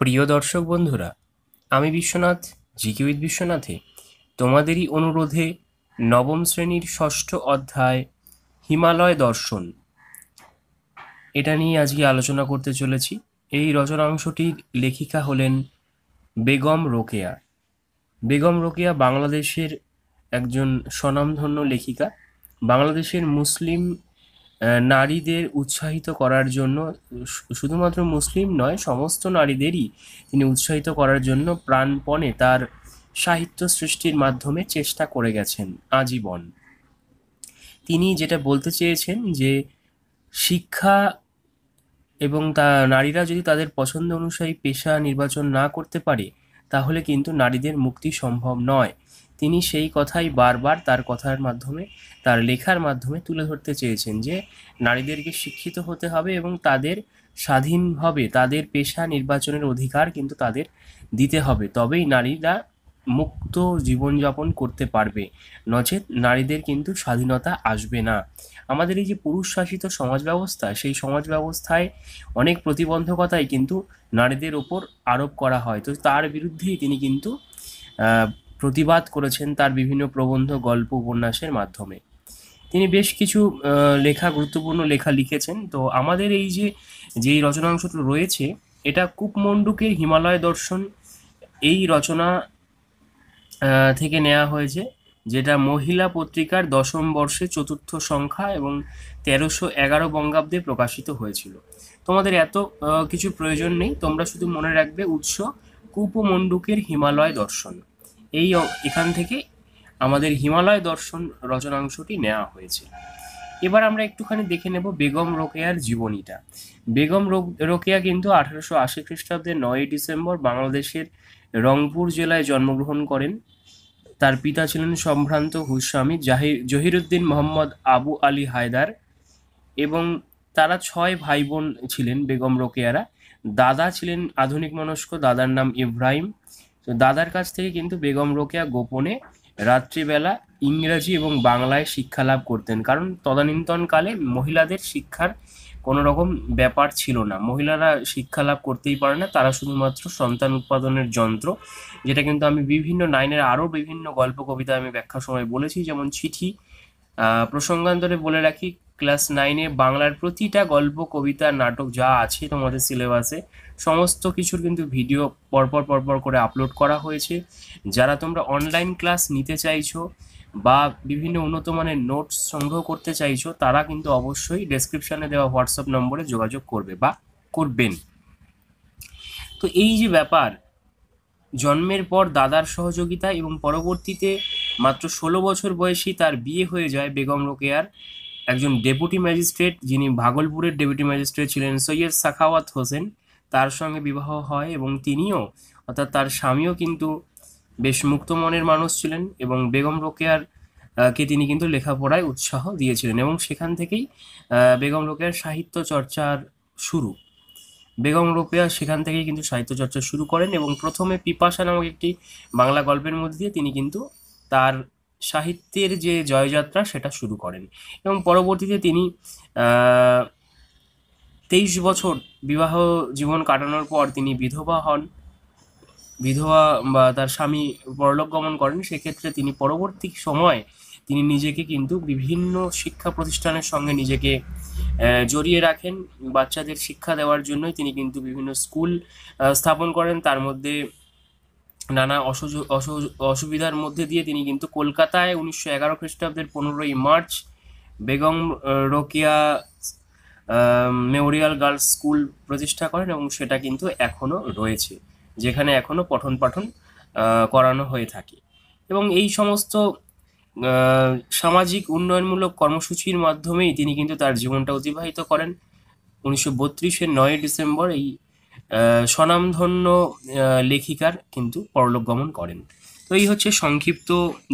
প্রিয় দর্শক বন্ধুরা আমি বিশ্বনাথ জিকে উইথ বিশ্বনাথে তোমাদেরই অনুরোধে নবম শ্রেণীর ষষ্ঠ অধ্যায় হিমালয় দর্শন এটা নিয়ে আজকে আলোচনা করতে চলেছি এই রচনাংশটির লেখিকা হলেন বেগম রোকেয়া বেগম রোকেয়া বাংলাদেশের একজন স্বনামধন্য লেখিকা বাংলাদেশের মুসলিম নারীদের উৎসাহিত করার জন্য শুধুমাত্র মুসলিম নয় সমস্ত নারীদেরই তিনি উৎসাহিত করার জন্য প্রাণপণে তার সাহিত্য সৃষ্টির মাধ্যমে চেষ্টা করে গেছেন আজীবন তিনি যেটা বলতে চেয়েছেন যে শিক্ষা এবং তা নারীরা যদি তাদের পছন্দ অনুসারী পেশা নির্বাচন না করতে পারে তাহলে কিন্তু নারীদের মুক্তি সম্ভব নয় তিনি সেই কথাই বারবার তার কথার মাধ্যমে তার লেখার মাধ্যমে তুলে ধরতে চেয়েছেন যে নারীদেরকে শিক্ষিত হতে হবে এবং তাদের স্বাধীনভাবে তাদের পেশা নির্বাচনের অধিকার কিন্তু তাদের দিতে হবে তবেই নারীরা মুক্ত জীবনযাপন করতে পারবে নচেত নারীদের কিন্তু স্বাধীনতা আসবে না আমাদের এই যে পুরুষ শাসিত সমাজ ব্যবস্থা সেই সমাজ ব্যবস্থায় অনেক প্রতিবন্ধকতাই কিন্তু নারীদের ওপর আরোপ করা হয় তো তার বিরুদ্ধেই তিনি কিন্তু প্রতিবাদ করেছেন তার বিভিন্ন প্রবন্ধ গল্প উপন্যাসের মাধ্যমে তিনি বেশ কিছু লেখা গুরুত্বপূর্ণ লেখা লিখেছেন তো আমাদের এই যে যেই রচনা অংশটা রয়েছে এটা কূপমণ্ডুকের হিমালয় দর্শন এই রচনা থেকে নেওয়া হয়েছে যেটা মহিলা পত্রিকার দশম বর্ষে চতুর্থ সংখ্যা এবং তেরোশো এগারো বঙ্গাব্দে প্রকাশিত হয়েছিল তোমাদের এত কিছু প্রয়োজন নেই তোমরা শুধু মনে রাখবে উৎস কূপমণ্ডুকের হিমালয় দর্শন এই এখান থেকে আমাদের হিমালয় দর্শন রচনাংশটি নেওয়া হয়েছে এবার আমরা একটুখানি দেখে নেব বেগম রোকেয়ার জীবনীটা বেগম রোকেয়া কিন্তু আঠারোশো আশি খ্রিস্টাব্দে নয়ই ডিসেম্বর বাংলাদেশের রংপুর জেলায় জন্মগ্রহণ করেন তার পিতা ছিলেন সম্ভ্রান্ত হুস্বামী জাহির জহিরুদ্দিন মোহাম্মদ আবু আলী হায়দার এবং তারা ছয় ভাই বোন ছিলেন বেগম রোকেয়ারা দাদা ছিলেন আধুনিক মনস্ক দাদার নাম ইব্রাহিম তো দাদার কাছ থেকে কিন্তু বেগম রোকেয়া গোপনে রাত্রিবেলা ইংরাজি এবং বাংলায় শিক্ষা লাভ করতেন কারণ তদানীন্তনকালে মহিলাদের শিক্ষার কোনো রকম ব্যাপার ছিল না মহিলারা শিক্ষা লাভ করতেই পারে না তারা শুধুমাত্র সন্তান উৎপাদনের যন্ত্র যেটা কিন্তু আমি বিভিন্ন নাইনের আরও বিভিন্ন গল্প কবিতা আমি ব্যাখ্যা সময় বলেছি যেমন চিঠি প্রসঙ্গান্তরে বলে রাখি ক্লাস নাইনে বাংলার প্রতিটা গল্প কবিতা নাটক যা আছে তোমাদের সিলেবাসে সমস্ত কিছুর কিন্তু ভিডিও পরপর পরপর করে আপলোড করা হয়েছে যারা তোমরা অনলাইন ক্লাস নিতে চাইছো বা বিভিন্ন উন্নত মানের নোটস সংগ্রহ করতে চাইছো তারা কিন্তু অবশ্যই ডেসক্রিপশানে দেওয়া হোয়াটসঅ্যাপ নম্বরে যোগাযোগ করবে বা করবেন তো এই যে ব্যাপার জন্মের পর দাদার সহযোগিতা এবং পরবর্তীতে মাত্র ষোলো বছর বয়সী তার বিয়ে হয়ে যায় বেগম রোকেয়ার একজন ডেপুটি ম্যাজিস্ট্রেট যিনি ভাগলপুরের ডেপুটি ম্যাজিস্ট্রেট ছিলেন সৈয়দ সাখাওয়াত হোসেন তার সঙ্গে বিবাহ হয় এবং তিনিও অর্থাৎ তার স্বামীও কিন্তু বেশ মুক্ত মনের মানুষ ছিলেন এবং বেগম রোকেয়ার কে তিনি কিন্তু লেখাপড়ায় উৎসাহ দিয়েছিলেন এবং সেখান থেকেই বেগম রোকেয়ার সাহিত্য চর্চার শুরু বেগম রোকেয়া সেখান থেকেই কিন্তু সাহিত্য চর্চা শুরু করেন এবং প্রথমে পিপাসা নামক একটি বাংলা গল্পের মধ্যে দিয়ে তিনি কিন্তু তার সাহিত্যের যে জয়যাত্রা সেটা শুরু করেন এবং পরবর্তীতে তিনি তেইশ বছর বিবাহ জীবন কাটানোর পর তিনি বিধবা হন বিধবা বা তার স্বামী পরলোক গমন করেন সেক্ষেত্রে তিনি পরবর্তী সময়ে তিনি নিজেকে কিন্তু বিভিন্ন শিক্ষা প্রতিষ্ঠানের সঙ্গে নিজেকে জড়িয়ে রাখেন বাচ্চাদের শিক্ষা দেওয়ার জন্যই তিনি কিন্তু বিভিন্ন স্কুল স্থাপন করেন তার মধ্যে নানা অসুবিধার মধ্যে দিয়ে তিনি কিন্তু কলকাতায় উনিশশো এগারো খ্রিস্টাব্দের পনেরোই March Begum Rokeya memorial girls school প্রতিষ্ঠা করেন এবং সেটা কিন্তু এখনও রয়েছে যেখানে এখনও পঠন পাঠন করানো হয়ে থাকে এবং এই সমস্ত সামাজিক উন্নয়নমূলক কর্মসূচির মাধ্যমেই তিনি কিন্তু তার জীবনটা অতিবাহিত করেন উনিশশো বত্রিশের নয় ডিসেম্বর এই স্বনামধন্য লেখিকার কিন্তু পরলোক গমন করেন তো এই হচ্ছে সংক্ষিপ্ত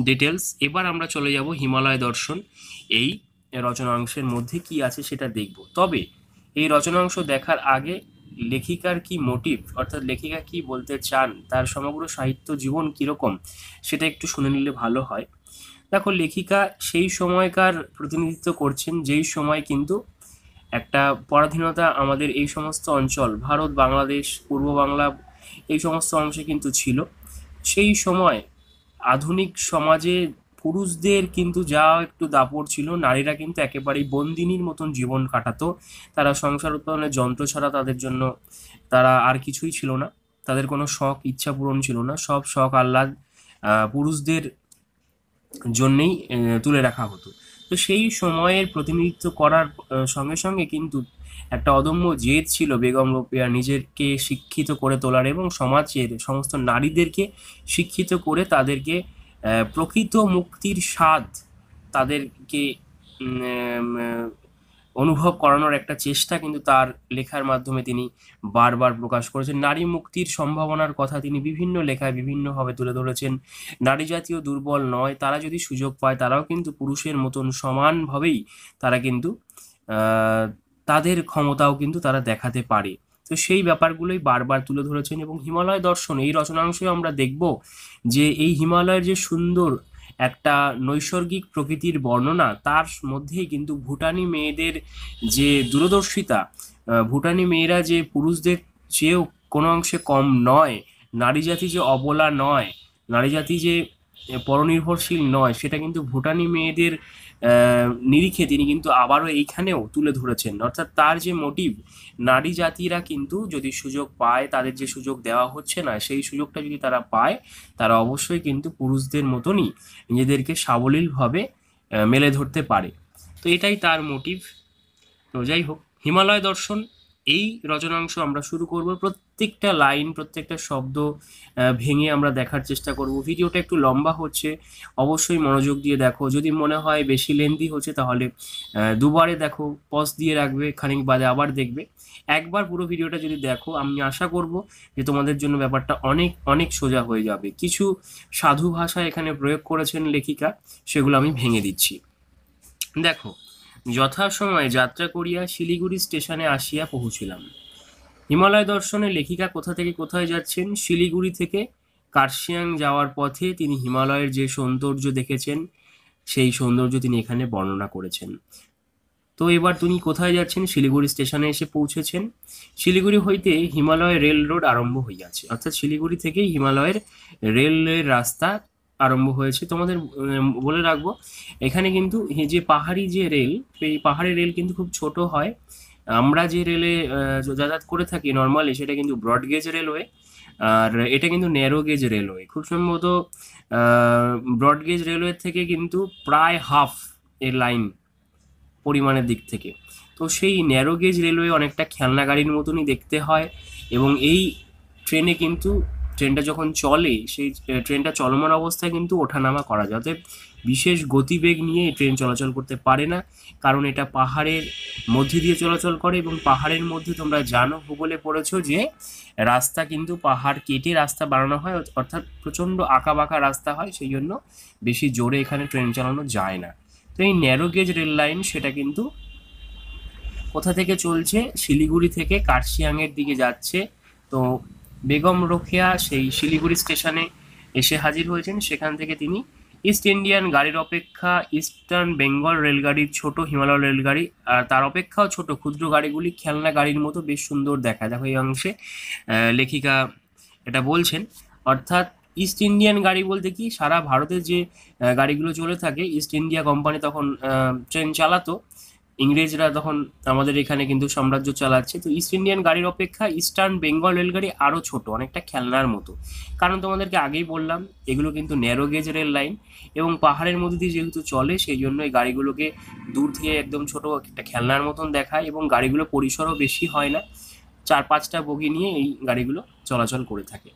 ডিটেলস এবার আমরা চলে যাব হিমালয় দর্শন এই রচনাংশের মধ্যে কি আছে সেটা দেখব তবে এই রচনাংশ দেখার আগে লেখিকার কি মোটিভ অর্থাৎ লেখিকা কি বলতে চান তার সমগ্র সাহিত্য জীবন কীরকম সেটা একটু শুনে নিলে ভালো হয় দেখো লেখিকা সেই সময়কার প্রতিনিধিত্ব করছেন যেই সময় কিন্তু একটা পরাধীনতা আমাদের এই সমস্ত অঞ্চল ভারত বাংলাদেশ পূর্ব বাংলা এই সমস্ত অংশে কিন্তু ছিল সেই সময় আধুনিক সমাজে পুরুষদের কিন্তু যা একটু দাপড় ছিল নারীরা কিন্তু একেবারেই বন্দিনীর মতন জীবন কাটাতো তারা সংসার উৎপাদনের যন্ত্র ছাড়া তাদের জন্য তারা আর কিছুই ছিল না তাদের কোনো শখ ইচ্ছা পূরণ ছিল না সব শখ আহ্লাদ পুরুষদের জন্যেই তুলে রাখা হতো তো সেই সময়ের প্রতিনিধিত্ব করার সঙ্গে সঙ্গে কিন্তু একটা অদম্য জেদ ছিল বেগম রোপিয়া নিজেকে শিক্ষিত করে তোলার এবং সমাজের সমস্ত নারীদেরকে শিক্ষিত করে তাদেরকে প্রকৃত মুক্তির স্বাদ তাদেরকে অনুভব করানোর একটা চেষ্টা কিন্তু তার লেখার মাধ্যমে তিনি বারবার প্রকাশ করেছেন নারী মুক্তির সম্ভাবনার কথা তিনি বিভিন্ন লেখায় বিভিন্নভাবে তুলে ধরেছেন নারী জাতীয় দুর্বল নয় তারা যদি সুযোগ পায় তারাও কিন্তু পুরুষের মতন সমানভাবেই তারা কিন্তু তাদের ক্ষমতাও কিন্তু তারা দেখাতে পারে তো সেই ব্যাপারগুলোই বারবার তুলে ধরেছেন এবং হিমালয় দর্শন এই রচনাংশে আমরা দেখব যে এই হিমালয়ের যে সুন্দর একটা নৈসর্গিক প্রকৃতির বর্ণনা তার মধ্যেই কিন্তু ভুটানি মেয়েদের যে দূরদর্শিতা ভুটানি মেয়েরা যে পুরুষদের চেয়েও কোনো অংশে কম নয় নারী জাতি যে অবলা নয় নারী জাতি যে পরনির্ভরশীল নয় সেটা কিন্তু ভুটানি মেয়েদের নিরিখে তিনি কিন্তু আবারও এইখানেও তুলে ধরেছেন অর্থাৎ তার যে মোটিভ নারী জাতিরা কিন্তু যদি সুযোগ পায় তাদের যে সুযোগ দেওয়া হচ্ছে না সেই সুযোগটা যদি তারা পায় তারা অবশ্যই কিন্তু পুরুষদের মতনই নিজেদেরকে সাবলীলভাবে মেলে ধরতে পারে তো এটাই তার মোটিভ তো যাই হোক হিমালয় দর্শন এই রচনাংশ আমরা শুরু করব প্রত্যেকটা লাইন প্রত্যেকটা শব্দ ভেঙে আমরা দেখার চেষ্টা করব ভিডিওটা একটু লম্বা হচ্ছে অবশ্যই মনোযোগ দিয়ে দেখো যদি মনে হয় বেশি লেন্দি হচ্ছে তাহলে দুবারে দেখো পজ দিয়ে রাখবে খানিক বাদে আবার দেখবে একবার পুরো ভিডিওটা যদি দেখো আমি আশা করব যে তোমাদের জন্য ব্যাপারটা অনেক অনেক সোজা হয়ে যাবে কিছু সাধু ভাষা এখানে প্রয়োগ করেছেন লেখিকা সেগুলো আমি ভেঙে দিচ্ছি দেখো যথাসময়ে যাত্রা করিয়া শিলিগুড়ি স্টেশনে আসিয়া পৌঁছিলাম হিমালয় দর্শনে লেখিকা কোথা থেকে কোথায় যাচ্ছেন শিলিগুড়ি থেকে কার্শিয়াং যাওয়ার পথে তিনি হিমালয়ের যে সৌন্দর্য দেখেছেন সেই সৌন্দর্য তিনি এখানে বর্ণনা করেছেন তো এবার তিনি কোথায় যাচ্ছেন শিলিগুড়ি স্টেশনে এসে পৌঁছেছেন শিলিগুড়ি হইতে হিমালয় রেল রোড আরম্ভ হইয়াছে অর্থাৎ শিলিগুড়ি থেকেই হিমালয়ের রেলের রাস্তা আরম্ভ হয়েছে তোমাদের বলে রাখবো এখানে কিন্তু যে পাহাড়ি যে রেল এই পাহাড়ি রেল কিন্তু খুব ছোট হয় আমরা যে রেলে যাতায়াত করে থাকি নর্মালি সেটা কিন্তু ব্রড গেজ রেলওয়ে আর এটা কিন্তু ন্যারো গেজ রেলওয়ে খুব সম্ভবত ব্রড গেজ রেলওয়ে থেকে কিন্তু প্রায় হাফ এর লাইন পরিমাণের দিক থেকে তো সেই ন্যারো গেজ রেলওয়ে অনেকটা খেলনা গাড়ির মতনই দেখতে হয় এবং এই ট্রেনে কিন্তু ট্রেনটা যখন চলে সেই ট্রেনটা চলমান অবস্থায় কিন্তু ওঠানামা করা যায় অতএব বিশেষ গতিবেগ নিয়ে ট্রেন চলাচল করতে পারে না কারণ এটা পাহাড়ের মধ্যে দিয়ে চলাচল করে এবং পাহাড়ের মধ্যে তোমরা জানো ভূগোলে পড়েছো যে রাস্তা কিন্তু পাহাড় কেটে রাস্তা বানানো হয় অর্থাৎ প্রচণ্ড আঁকা বাঁকা রাস্তা হয় সেই জন্য বেশি জোরে এখানে ট্রেন চালানো যায় না তো এই ন্যারো গেজ রেল লাইন সেটা কিন্তু কোথা থেকে চলছে শিলিগুড়ি থেকে কার্শিয়াংয়ের দিকে যাচ্ছে তো বেগম রোকেয়া সেই শিলিগুড়ি স্টেশনে এসে হাজির হয়েছেন সেখান থেকে তিনি ইস্ট ইন্ডিয়ান গাড়ির অপেক্ষা ইস্টার্ন বেঙ্গল রেলগাড়ির ছোট হিমালয় রেলগাড়ি আর তার অপেক্ষাও ছোট ক্ষুদ্র গাড়িগুলি খেলনা গাড়ির মতো বেশ সুন্দর দেখা দেখো এই অংশে লেখিকা এটা বলছেন অর্থাৎ ইস্ট ইন্ডিয়ান গাড়ি বলতে কি সারা ভারতে যে গাড়িগুলো চলে থাকে ইস্ট ইন্ডিয়া কোম্পানি তখন ট্রেন চালাতো ইংরেজরা তখন আমাদের এখানে কিন্তু সাম্রাজ্য চালাচ্ছে তো ইস্ট ইন্ডিয়ান গাড়ির অপেক্ষা ইস্টার্ন বেঙ্গল রেলগাড়ি আরও ছোট অনেকটা খেলনার মতো কারণ তোমাদেরকে আগেই বললাম এগুলো কিন্তু ন্যারো গেজ রেল লাইন এবং পাহাড়ের মধ্যে দিয়ে যেহেতু চলে সেই জন্য এই গাড়িগুলোকে দূর থেকে একদম ছোট একটা খেলনার মতন দেখায় এবং গাড়িগুলো পরিসরও বেশি হয় না চার পাঁচটা বগি নিয়ে এই গাড়িগুলো চলাচল করে থাকে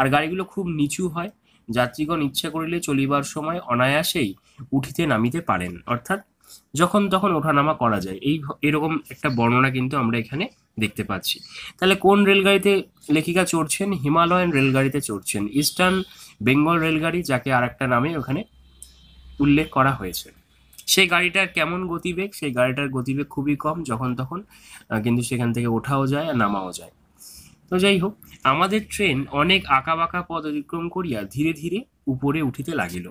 আর গাড়িগুলো খুব নিচু হয় যাত্রীগণ ইচ্ছা করিলে চলিবার সময় অনায়াসেই উঠিতে নামিতে পারেন অর্থাৎ যখন তখন ওঠানামা করা যায় এই এরকম একটা বর্ণনা কিন্তু আমরা এখানে দেখতে পাচ্ছি তাহলে কোন রেলগাড়িতে লেখিকা চড়ছেন হিমালয়ান রেলগাড়িতে চড়ছেন ইস্টার্ন বেঙ্গল রেলগাড়ি যাকে আর একটা নামে ওখানে উল্লেখ করা হয়েছে সেই গাড়িটার কেমন গতিবেগ সেই গাড়িটার গতিবেগ খুবই কম যখন তখন কিন্তু সেখান থেকে ওঠাও যায় আর নামাও যায় তো যাই হোক আমাদের ট্রেন অনেক আঁকা বাঁকা পথ অতিক্রম করিয়া ধীরে ধীরে উপরে উঠিতে লাগিল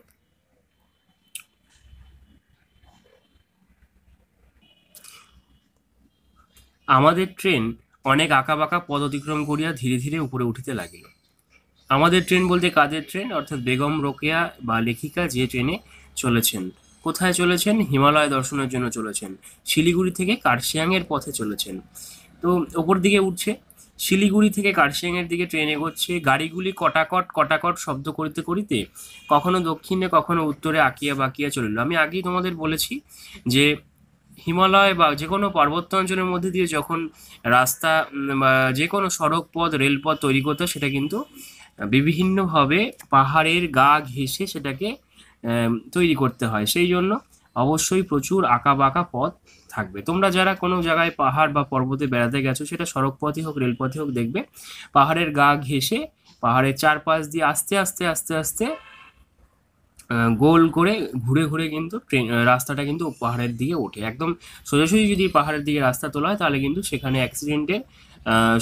আমাদের ট্রেন অনেক আঁকাবাঁকা পদ অতিক্রম করিয়া ধীরে ধীরে উপরে উঠিতে লাগিল আমাদের ট্রেন বলতে কাদের ট্রেন অর্থাৎ বেগম রোকেয়া বা লেখিকা যে ট্রেনে চলেছেন কোথায় চলেছেন হিমালয় দর্শনের জন্য চলেছেন শিলিগুড়ি থেকে কার্শিয়াংয়ের পথে চলেছেন তো ওপর দিকে উঠছে শিলিগুড়ি থেকে কার্শিয়াংয়ের দিকে ট্রেন এগোচ্ছে গাড়িগুলি কটাকট কটাকট শব্দ করিতে করিতে কখনো দক্ষিণে কখনো উত্তরে আঁকিয়া বাঁকিয়া চলিল আমি আগেই তোমাদের বলেছি যে হিমালয় বা যে কোনো পার্বত্য অঞ্চলের মধ্যে দিয়ে যখন রাস্তা বা যে কোনো সড়ক পথ রেলপথ তৈরি করতো সেটা কিন্তু বিভিন্নভাবে পাহাড়ের গা ঘেঁষে সেটাকে তৈরি করতে হয় সেই জন্য অবশ্যই প্রচুর আঁকা বাঁকা পথ থাকবে তোমরা যারা কোনো জায়গায় পাহাড় বা পর্বতে বেড়াতে গেছো সেটা সড়কপথই হোক রেলপথে হোক দেখবে পাহাড়ের গা ঘেঁষে পাহাড়ের চারপাশ দিয়ে আস্তে আস্তে আস্তে আস্তে গোল করে ঘুরে ঘুরে কিন্তু ট্রেন রাস্তাটা কিন্তু পাহাড়ের দিকে ওঠে একদম সোজাসুজি যদি পাহাড়ের দিকে রাস্তা তোলা হয় তাহলে কিন্তু সেখানে অ্যাক্সিডেন্টের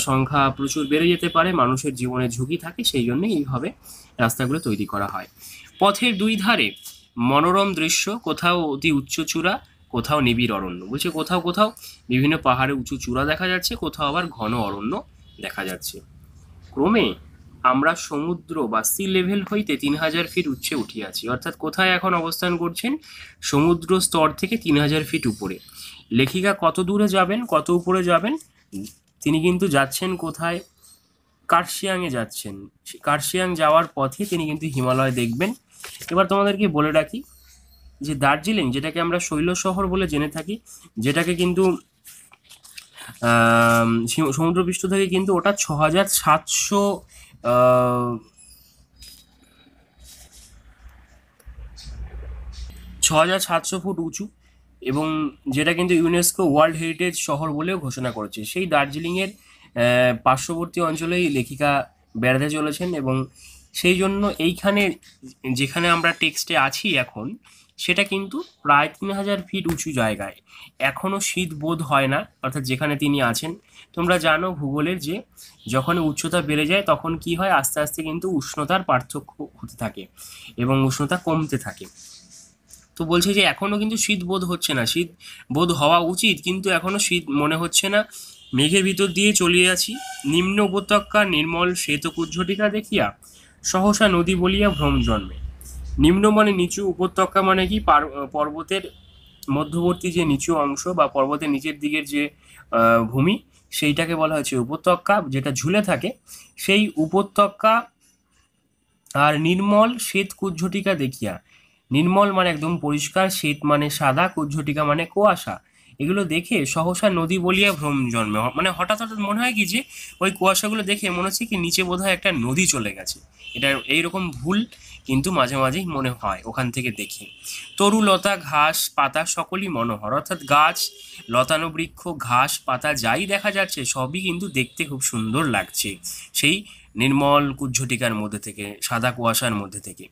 সংখ্যা প্রচুর বেড়ে যেতে পারে মানুষের জীবনে ঝুঁকি থাকে সেই জন্য এইভাবে রাস্তাগুলো তৈরি করা হয় পথের দুই ধারে মনোরম দৃশ্য কোথাও অতি উচ্চচূড়া কোথাও নিবিড় অরণ্য বলছে কোথাও কোথাও বিভিন্ন পাহাড়ে উঁচু চূড়া দেখা যাচ্ছে কোথাও আবার ঘন অরণ্য দেখা যাচ্ছে ক্রমে আমরা সমুদ্র বা সি লেভেল হইতে তিন হাজার ফিট উচ্চে উঠিয়াছি অর্থাৎ কোথায় এখন অবস্থান করছেন সমুদ্র স্তর থেকে তিন হাজার ফিট উপরে লেখিকা কত দূরে যাবেন কত উপরে যাবেন তিনি কিন্তু যাচ্ছেন কোথায় কার্শিয়াংয়ে যাচ্ছেন কার্শিয়াং যাওয়ার পথে তিনি কিন্তু হিমালয় দেখবেন এবার তোমাদেরকে বলে রাখি যে দার্জিলিং যেটাকে আমরা শৈল শহর বলে জেনে থাকি যেটাকে কিন্তু সমুদ্রপৃষ্ঠ থেকে কিন্তু ওটা ছ হাজার সাতশো ছ হাজার সাতশো ফুট উঁচু এবং যেটা কিন্তু ইউনেস্কো ওয়ার্ল্ড হেরিটেজ শহর বলেও ঘোষণা করেছে সেই দার্জিলিংয়ের পার্শ্ববর্তী অঞ্চলেই লেখিকা বেড়াতে চলেছেন এবং সেই জন্য এইখানে যেখানে আমরা টেক্সটে আছি এখন সেটা কিন্তু প্রায় তিন হাজার ফিট উঁচু জায়গায় এখনও শীত বোধ হয় না অর্থাৎ যেখানে তিনি আছেন তোমরা জানো ভূগোলের যে যখন উচ্চতা বেড়ে যায় তখন কি হয় আস্তে আস্তে কিন্তু উষ্ণতার পার্থক্য হতে থাকে এবং উষ্ণতা কমতে থাকে তো বলছে যে এখনও কিন্তু শীত বোধ হচ্ছে না শীত বোধ হওয়া উচিত কিন্তু এখনও শীত মনে হচ্ছে না মেঘের ভিতর দিয়ে চলিয়ে আছি নিম্ন উপত্যকা নির্মল শ্বেতকুজ্ঝটিকা দেখিয়া সহসা নদী বলিয়া ভ্রম জন্মে নিম্ন মানে নিচু উপত্যকা মানে কি পর্বতের মধ্যবর্তী যে নিচু অংশ বা পর্বতের নিচের দিকের যে ভূমি সেইটাকে বলা হয়েছে উপত্যকা যেটা ঝুলে থাকে সেই উপত্যকা আর নির্মল শ্বেত কুজ্ঝটিকা দেখিয়া নির্মল মানে একদম পরিষ্কার শ্বেত মানে সাদা কুজ্ঝটিকা মানে কুয়াশা এগুলো দেখে সহসা নদী বলিয়া ভ্রম জন্মে মানে হঠাৎ হঠাৎ মনে হয় কি যে ওই কুয়াশাগুলো দেখে মনে হচ্ছে কি নিচে বোধহয় একটা নদী চলে গেছে এটা এইরকম ভুল কিন্তু মাঝে মাঝেই মনে হয় ওখান থেকে দেখি তরুলতা ঘাস পাতা সকলই মনোহর অর্থাৎ গাছ লতানো বৃক্ষ ঘাস পাতা যাই দেখা যাচ্ছে সবই কিন্তু দেখতে খুব সুন্দর লাগছে সেই নির্মল কুজ্ঝটিকার মধ্যে থেকে সাদা কুয়াশার মধ্যে থেকে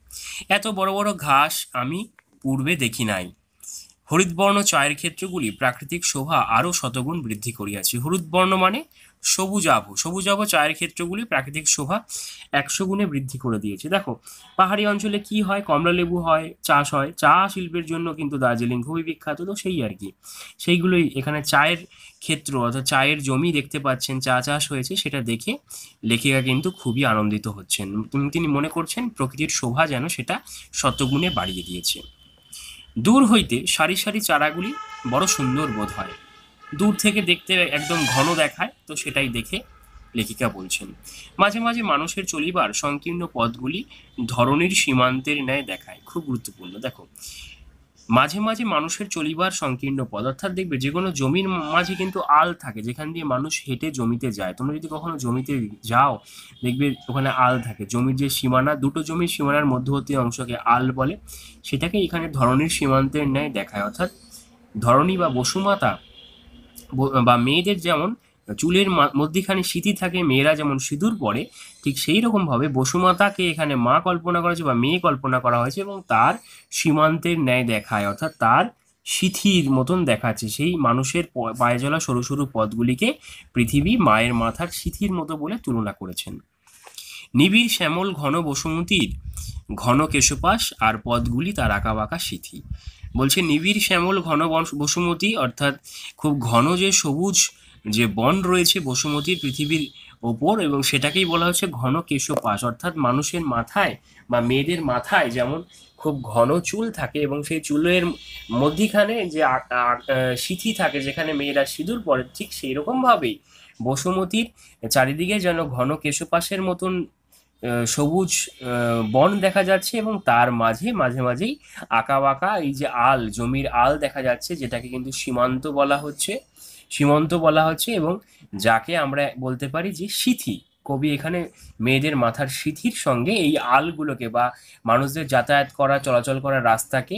এত বড় বড় ঘাস আমি পূর্বে দেখি নাই হরিদবর্ণ চায়ের ক্ষেত্রগুলি প্রাকৃতিক শোভা আরও শতগুণ বৃদ্ধি করিয়াছে হরিদবর্ণ মানে সবুজ আবহ চায়ের ক্ষেত্রগুলি প্রাকৃতিক শোভা একশো গুণে বৃদ্ধি করে দিয়েছে দেখো পাহাড়ি অঞ্চলে কি হয় কমলালেবু হয় চাষ হয় চা শিল্পের জন্য কিন্তু দার্জিলিং খুবই বিখ্যাত তো সেই আর কি সেইগুলোই এখানে চায়ের ক্ষেত্র অর্থাৎ চায়ের জমি দেখতে পাচ্ছেন চা চাষ হয়েছে সেটা দেখে লেখিকা কিন্তু খুবই আনন্দিত হচ্ছেন তিনি মনে করছেন প্রকৃতির শোভা যেন সেটা শতগুণে বাড়িয়ে দিয়েছে দূর হইতে সারি সারি চারাগুলি বড় সুন্দর বোধ হয় দূর থেকে দেখতে একদম ঘন দেখায় তো সেটাই দেখে লেখিকা বলছেন মাঝে মাঝে মানুষের চলিবার সংকীর্ণ পথগুলি ধরনের সীমান্তের ন্যায় দেখায় খুব গুরুত্বপূর্ণ দেখো মাঝে মাঝে মানুষের চলিবার সংকীর্ণ পথ অর্থাৎ দেখবে যে কোনো জমির মাঝে কিন্তু আল থাকে যেখান দিয়ে মানুষ হেঁটে জমিতে যায় তোমরা যদি কখনো জমিতে যাও দেখবে ওখানে আল থাকে জমির যে সীমানা দুটো জমির সীমানার মধ্যবর্তী অংশকে আল বলে সেটাকে এখানে ধরনীর সীমান্তের ন্যায় দেখায় অর্থাৎ ধরনী বা বসুমাতা বা মেয়েদের যেমন চুলের মধ্যিখানে স্মৃতি থাকে মেয়েরা যেমন সিঁদুর পরে ঠিক সেই রকমভাবে বসুমাতাকে এখানে মা কল্পনা করা হয়েছে বা মেয়ে কল্পনা করা হয়েছে এবং তার সীমান্তের ন্যায় দেখায় অর্থাৎ তার সিথির মতন দেখাচ্ছে সেই মানুষের পায়ে জলা সরু সরু পদগুলিকে পৃথিবী মায়ের মাথার সিথির মতো বলে তুলনা করেছেন নিবিড় শ্যামল ঘন বসুমতির ঘন কেশপাশ আর পদগুলি তার আঁকা বাঁকা সিথি বলছে নিবিড় শ্যামল ঘন বসুমতি অর্থাৎ খুব ঘন যে সবুজ যে বন রয়েছে বসুমতির পৃথিবীর ওপর এবং সেটাকেই বলা হচ্ছে ঘন কেশপাশ অর্থাৎ মানুষের মাথায় বা মেয়েদের মাথায় যেমন খুব ঘন চুল থাকে এবং সেই চুলের মধ্যিখানে যে সিথি থাকে যেখানে মেয়েরা সিঁদুর পরে ঠিক সেই রকমভাবেই বসুমতীর চারিদিকে যেন ঘন কেশপাশের মতন সবুজ বন দেখা যাচ্ছে এবং তার মাঝে মাঝে মাঝেই আঁকা বাঁকা এই যে আল জমির আল দেখা যাচ্ছে যেটাকে কিন্তু সীমান্ত বলা হচ্ছে সীমন্ত বলা হচ্ছে এবং যাকে আমরা বলতে পারি যে সিথি কবি এখানে মেয়েদের মাথার সিথির সঙ্গে এই আলগুলোকে বা মানুষদের যাতায়াত করা চলাচল করার রাস্তাকে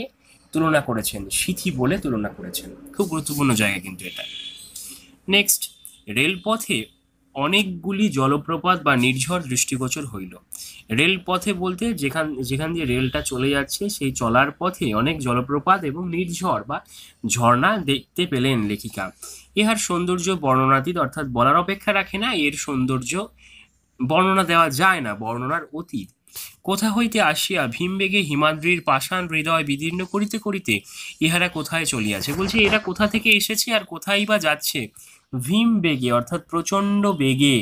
তুলনা করেছেন সিথি বলে তুলনা করেছেন খুব গুরুত্বপূর্ণ জায়গা কিন্তু এটা নেক্সট রেলপথে অনেকগুলি জলপ্রপাত বা নির্ঝর দৃষ্টিগোচর হইল রেলপথে বলতে যেখান যেখান দিয়ে রেলটা চলে যাচ্ছে সেই চলার পথে অনেক জলপ্রপাত এবং নির্ঝর বা ঝর্ণা দেখতে পেলেন লেখিকা ইহার সৌন্দর্য বর্ণনাতীত অর্থাৎ বলার অপেক্ষা রাখে না এর সৌন্দর্য বর্ণনা দেওয়া যায় না বর্ণনার অতীত কোথা হইতে আসিয়া ভীমবেগে হিমাদ্রির পাষাণ হৃদয় বিদীর্ণ করিতে করিতে ইহারা কোথায় চলিয়াছে বলছে এরা কোথা থেকে এসেছে আর কোথায় বা যাচ্ছে ভীম বেগে অর্থাৎ প্রচণ্ড বেগে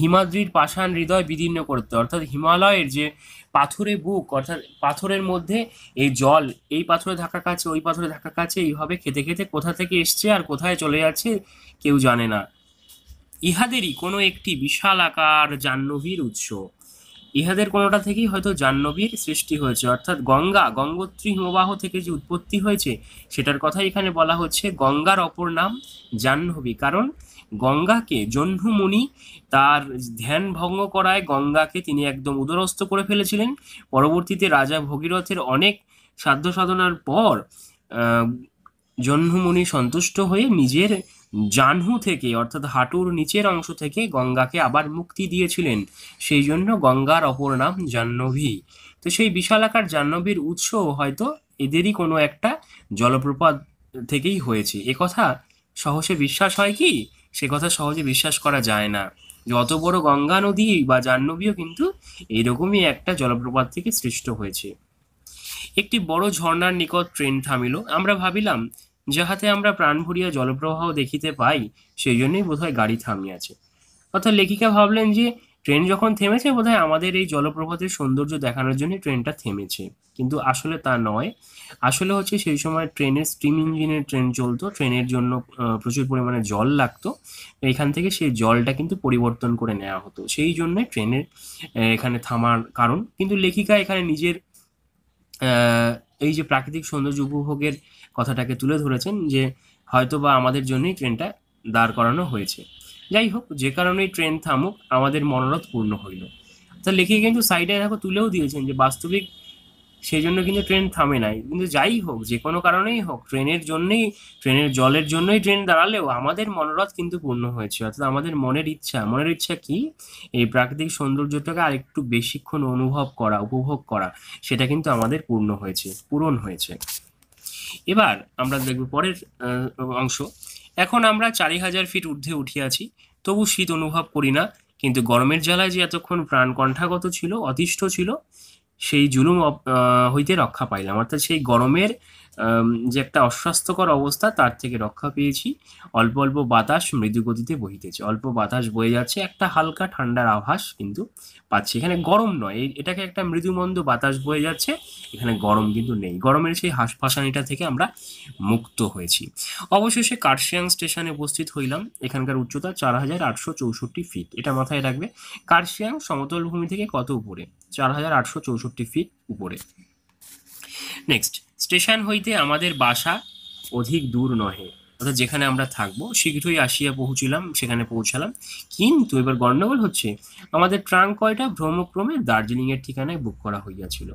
হিমাদ্রির পাষাণ হৃদয় বিদীর্ণ করতে অর্থাৎ হিমালয়ের যে পাথরে বুক অর্থাৎ পাথরের মধ্যে এই জল এই পাথরে ধাক্কা কাছে ওই পাথরে ধাক্কা কাছে এইভাবে খেতে খেতে কোথা থেকে এসছে আর কোথায় চলে যাচ্ছে কেউ জানে না ইহাদেরই কোনো একটি বিশাল আকার জাহ্নবীর উৎস ইহাদের কোনোটা থেকেই হয়তো জাহ্নবীর সৃষ্টি হয়েছে অর্থাৎ গঙ্গা গঙ্গোত্রী হিমবাহ থেকে যে উৎপত্তি হয়েছে সেটার কথা এখানে বলা হচ্ছে গঙ্গার অপর নাম জাহ্নবী কারণ গঙ্গাকে জহ্নমুনি তার ধ্যান ভঙ্গ করায় গঙ্গাকে তিনি একদম উদরস্থ করে ফেলেছিলেন পরবর্তীতে রাজা ভগীরথের অনেক সাধ্য সাধনার পর জহ্নমুনি সন্তুষ্ট হয়ে নিজের জাহ্নু থেকে অর্থাৎ হাঁটুর নিচের অংশ থেকে গঙ্গাকে আবার মুক্তি দিয়েছিলেন সেই জন্য গঙ্গার অপর নাম জাহ্নবী তো সেই বিশালাকার জাহ্নবীর উৎস হয়তো এদেরই কোনো একটা জলপ্রপাত থেকেই হয়েছে একথা সহসে বিশ্বাস হয় কি সে কথা সহজে বিশ্বাস করা যায় না যত বড় গঙ্গা নদী বা জাহ্নবীও কিন্তু এরকমই একটা জলপ্রপাত থেকে সৃষ্ট হয়েছে একটি বড় ঝর্ণার নিকট ট্রেন থামিল আমরা ভাবিলাম যাহাতে আমরা প্রাণ ভরিয়া জলপ্রবাহ দেখিতে পাই সেই জন্যই বোধহয় গাড়ি থামিয়াছে অর্থাৎ লেখিকা ভাবলেন যে ট্রেন যখন থেমেছে বোধহয় আমাদের এই জলপ্রপাতের সৌন্দর্য দেখানোর জন্য ট্রেনটা থেমেছে কিন্তু আসলে তা নয় আসলে হচ্ছে সেই সময় ট্রেনের স্টিম ইঞ্জিনের ট্রেন চলতো ট্রেনের জন্য প্রচুর পরিমাণে জল লাগতো এখান থেকে সেই জলটা কিন্তু পরিবর্তন করে নেওয়া হতো সেই জন্যে ট্রেনের এখানে থামার কারণ কিন্তু লেখিকা এখানে নিজের এই যে প্রাকৃতিক সৌন্দর্য উপভোগের কথাটাকে তুলে ধরেছেন যে হয়তো বা আমাদের জন্যই ট্রেনটা দাঁড় করানো হয়েছে যাই হোক যে কারণে ট্রেন থামুক আমাদের মনোরথ পূর্ণ হইল তা আচ্ছা, লেখে কিন্তু সাইডে দেখো তুলেও দিয়েছেন যে বাস্তবিক সেই জন্য কিন্তু ট্রেন থামে নাই কিন্তু যাই হোক যে কোনো কারণেই হোক ট্রেনের জন্যই ট্রেনের জলের জন্যই ট্রেন দাঁড়ালেও আমাদের মনোরথ কিন্তু পূর্ণ হয়েছে অর্থাৎ আমাদের মনের ইচ্ছা মনের ইচ্ছা কি এই প্রাকৃতিক সৌন্দর্যটাকে আরেকটু বেশিক্ষণ অনুভব করা উপভোগ করা সেটা কিন্তু আমাদের পূর্ণ হয়েছে পূরণ হয়েছে এবার আমরা দেখব পরের অংশ এখন আমরা চারি হাজার ফিট ঊর্ধ্বে উঠিয়াছি তবু শীত অনুভব করি না কিন্তু গরমের জ্বালায় যে এতক্ষণ প্রাণ কণ্ঠাগত ছিল অতিষ্ঠ ছিল সেই জুলুম হইতে রক্ষা পাইলাম অর্থাৎ সেই গরমের যে একটা অস্বাস্থ্যকর অবস্থা তার থেকে রক্ষা পেয়েছি অল্প অল্প বাতাস মৃদু গতিতে বহিতেছে অল্প বাতাস বয়ে যাচ্ছে একটা হালকা ঠান্ডার আভাস কিন্তু পাচ্ছি এখানে গরম নয় এটাকে একটা মৃদুমন্দ বাতাস বয়ে যাচ্ছে এখানে গরম কিন্তু নেই গরমের সেই হাঁসফাঁসানিটা থেকে আমরা মুক্ত হয়েছি অবশেষে কার্শিয়াং স্টেশনে উপস্থিত হইলাম এখানকার উচ্চতা চার হাজার আটশো চৌষট্টি ফিট এটা মাথায় রাখবে কার্শিয়াং সমতল ভূমি থেকে কত উপরে চার হাজার আটশো চৌষট্টি ফিট উপরে নেক্সট স্টেশন হইতে আমাদের বাসা অধিক দূর নহে অর্থাৎ যেখানে আমরা থাকবো শীঘ্রই আসিয়া পৌঁছিলাম সেখানে পৌঁছালাম কিন্তু এবার গণ্ডগোল হচ্ছে আমাদের ট্রাঙ্ক কয়টা ভ্রমক্রমে দার্জিলিংয়ের ঠিকানায় বুক করা হইয়াছিল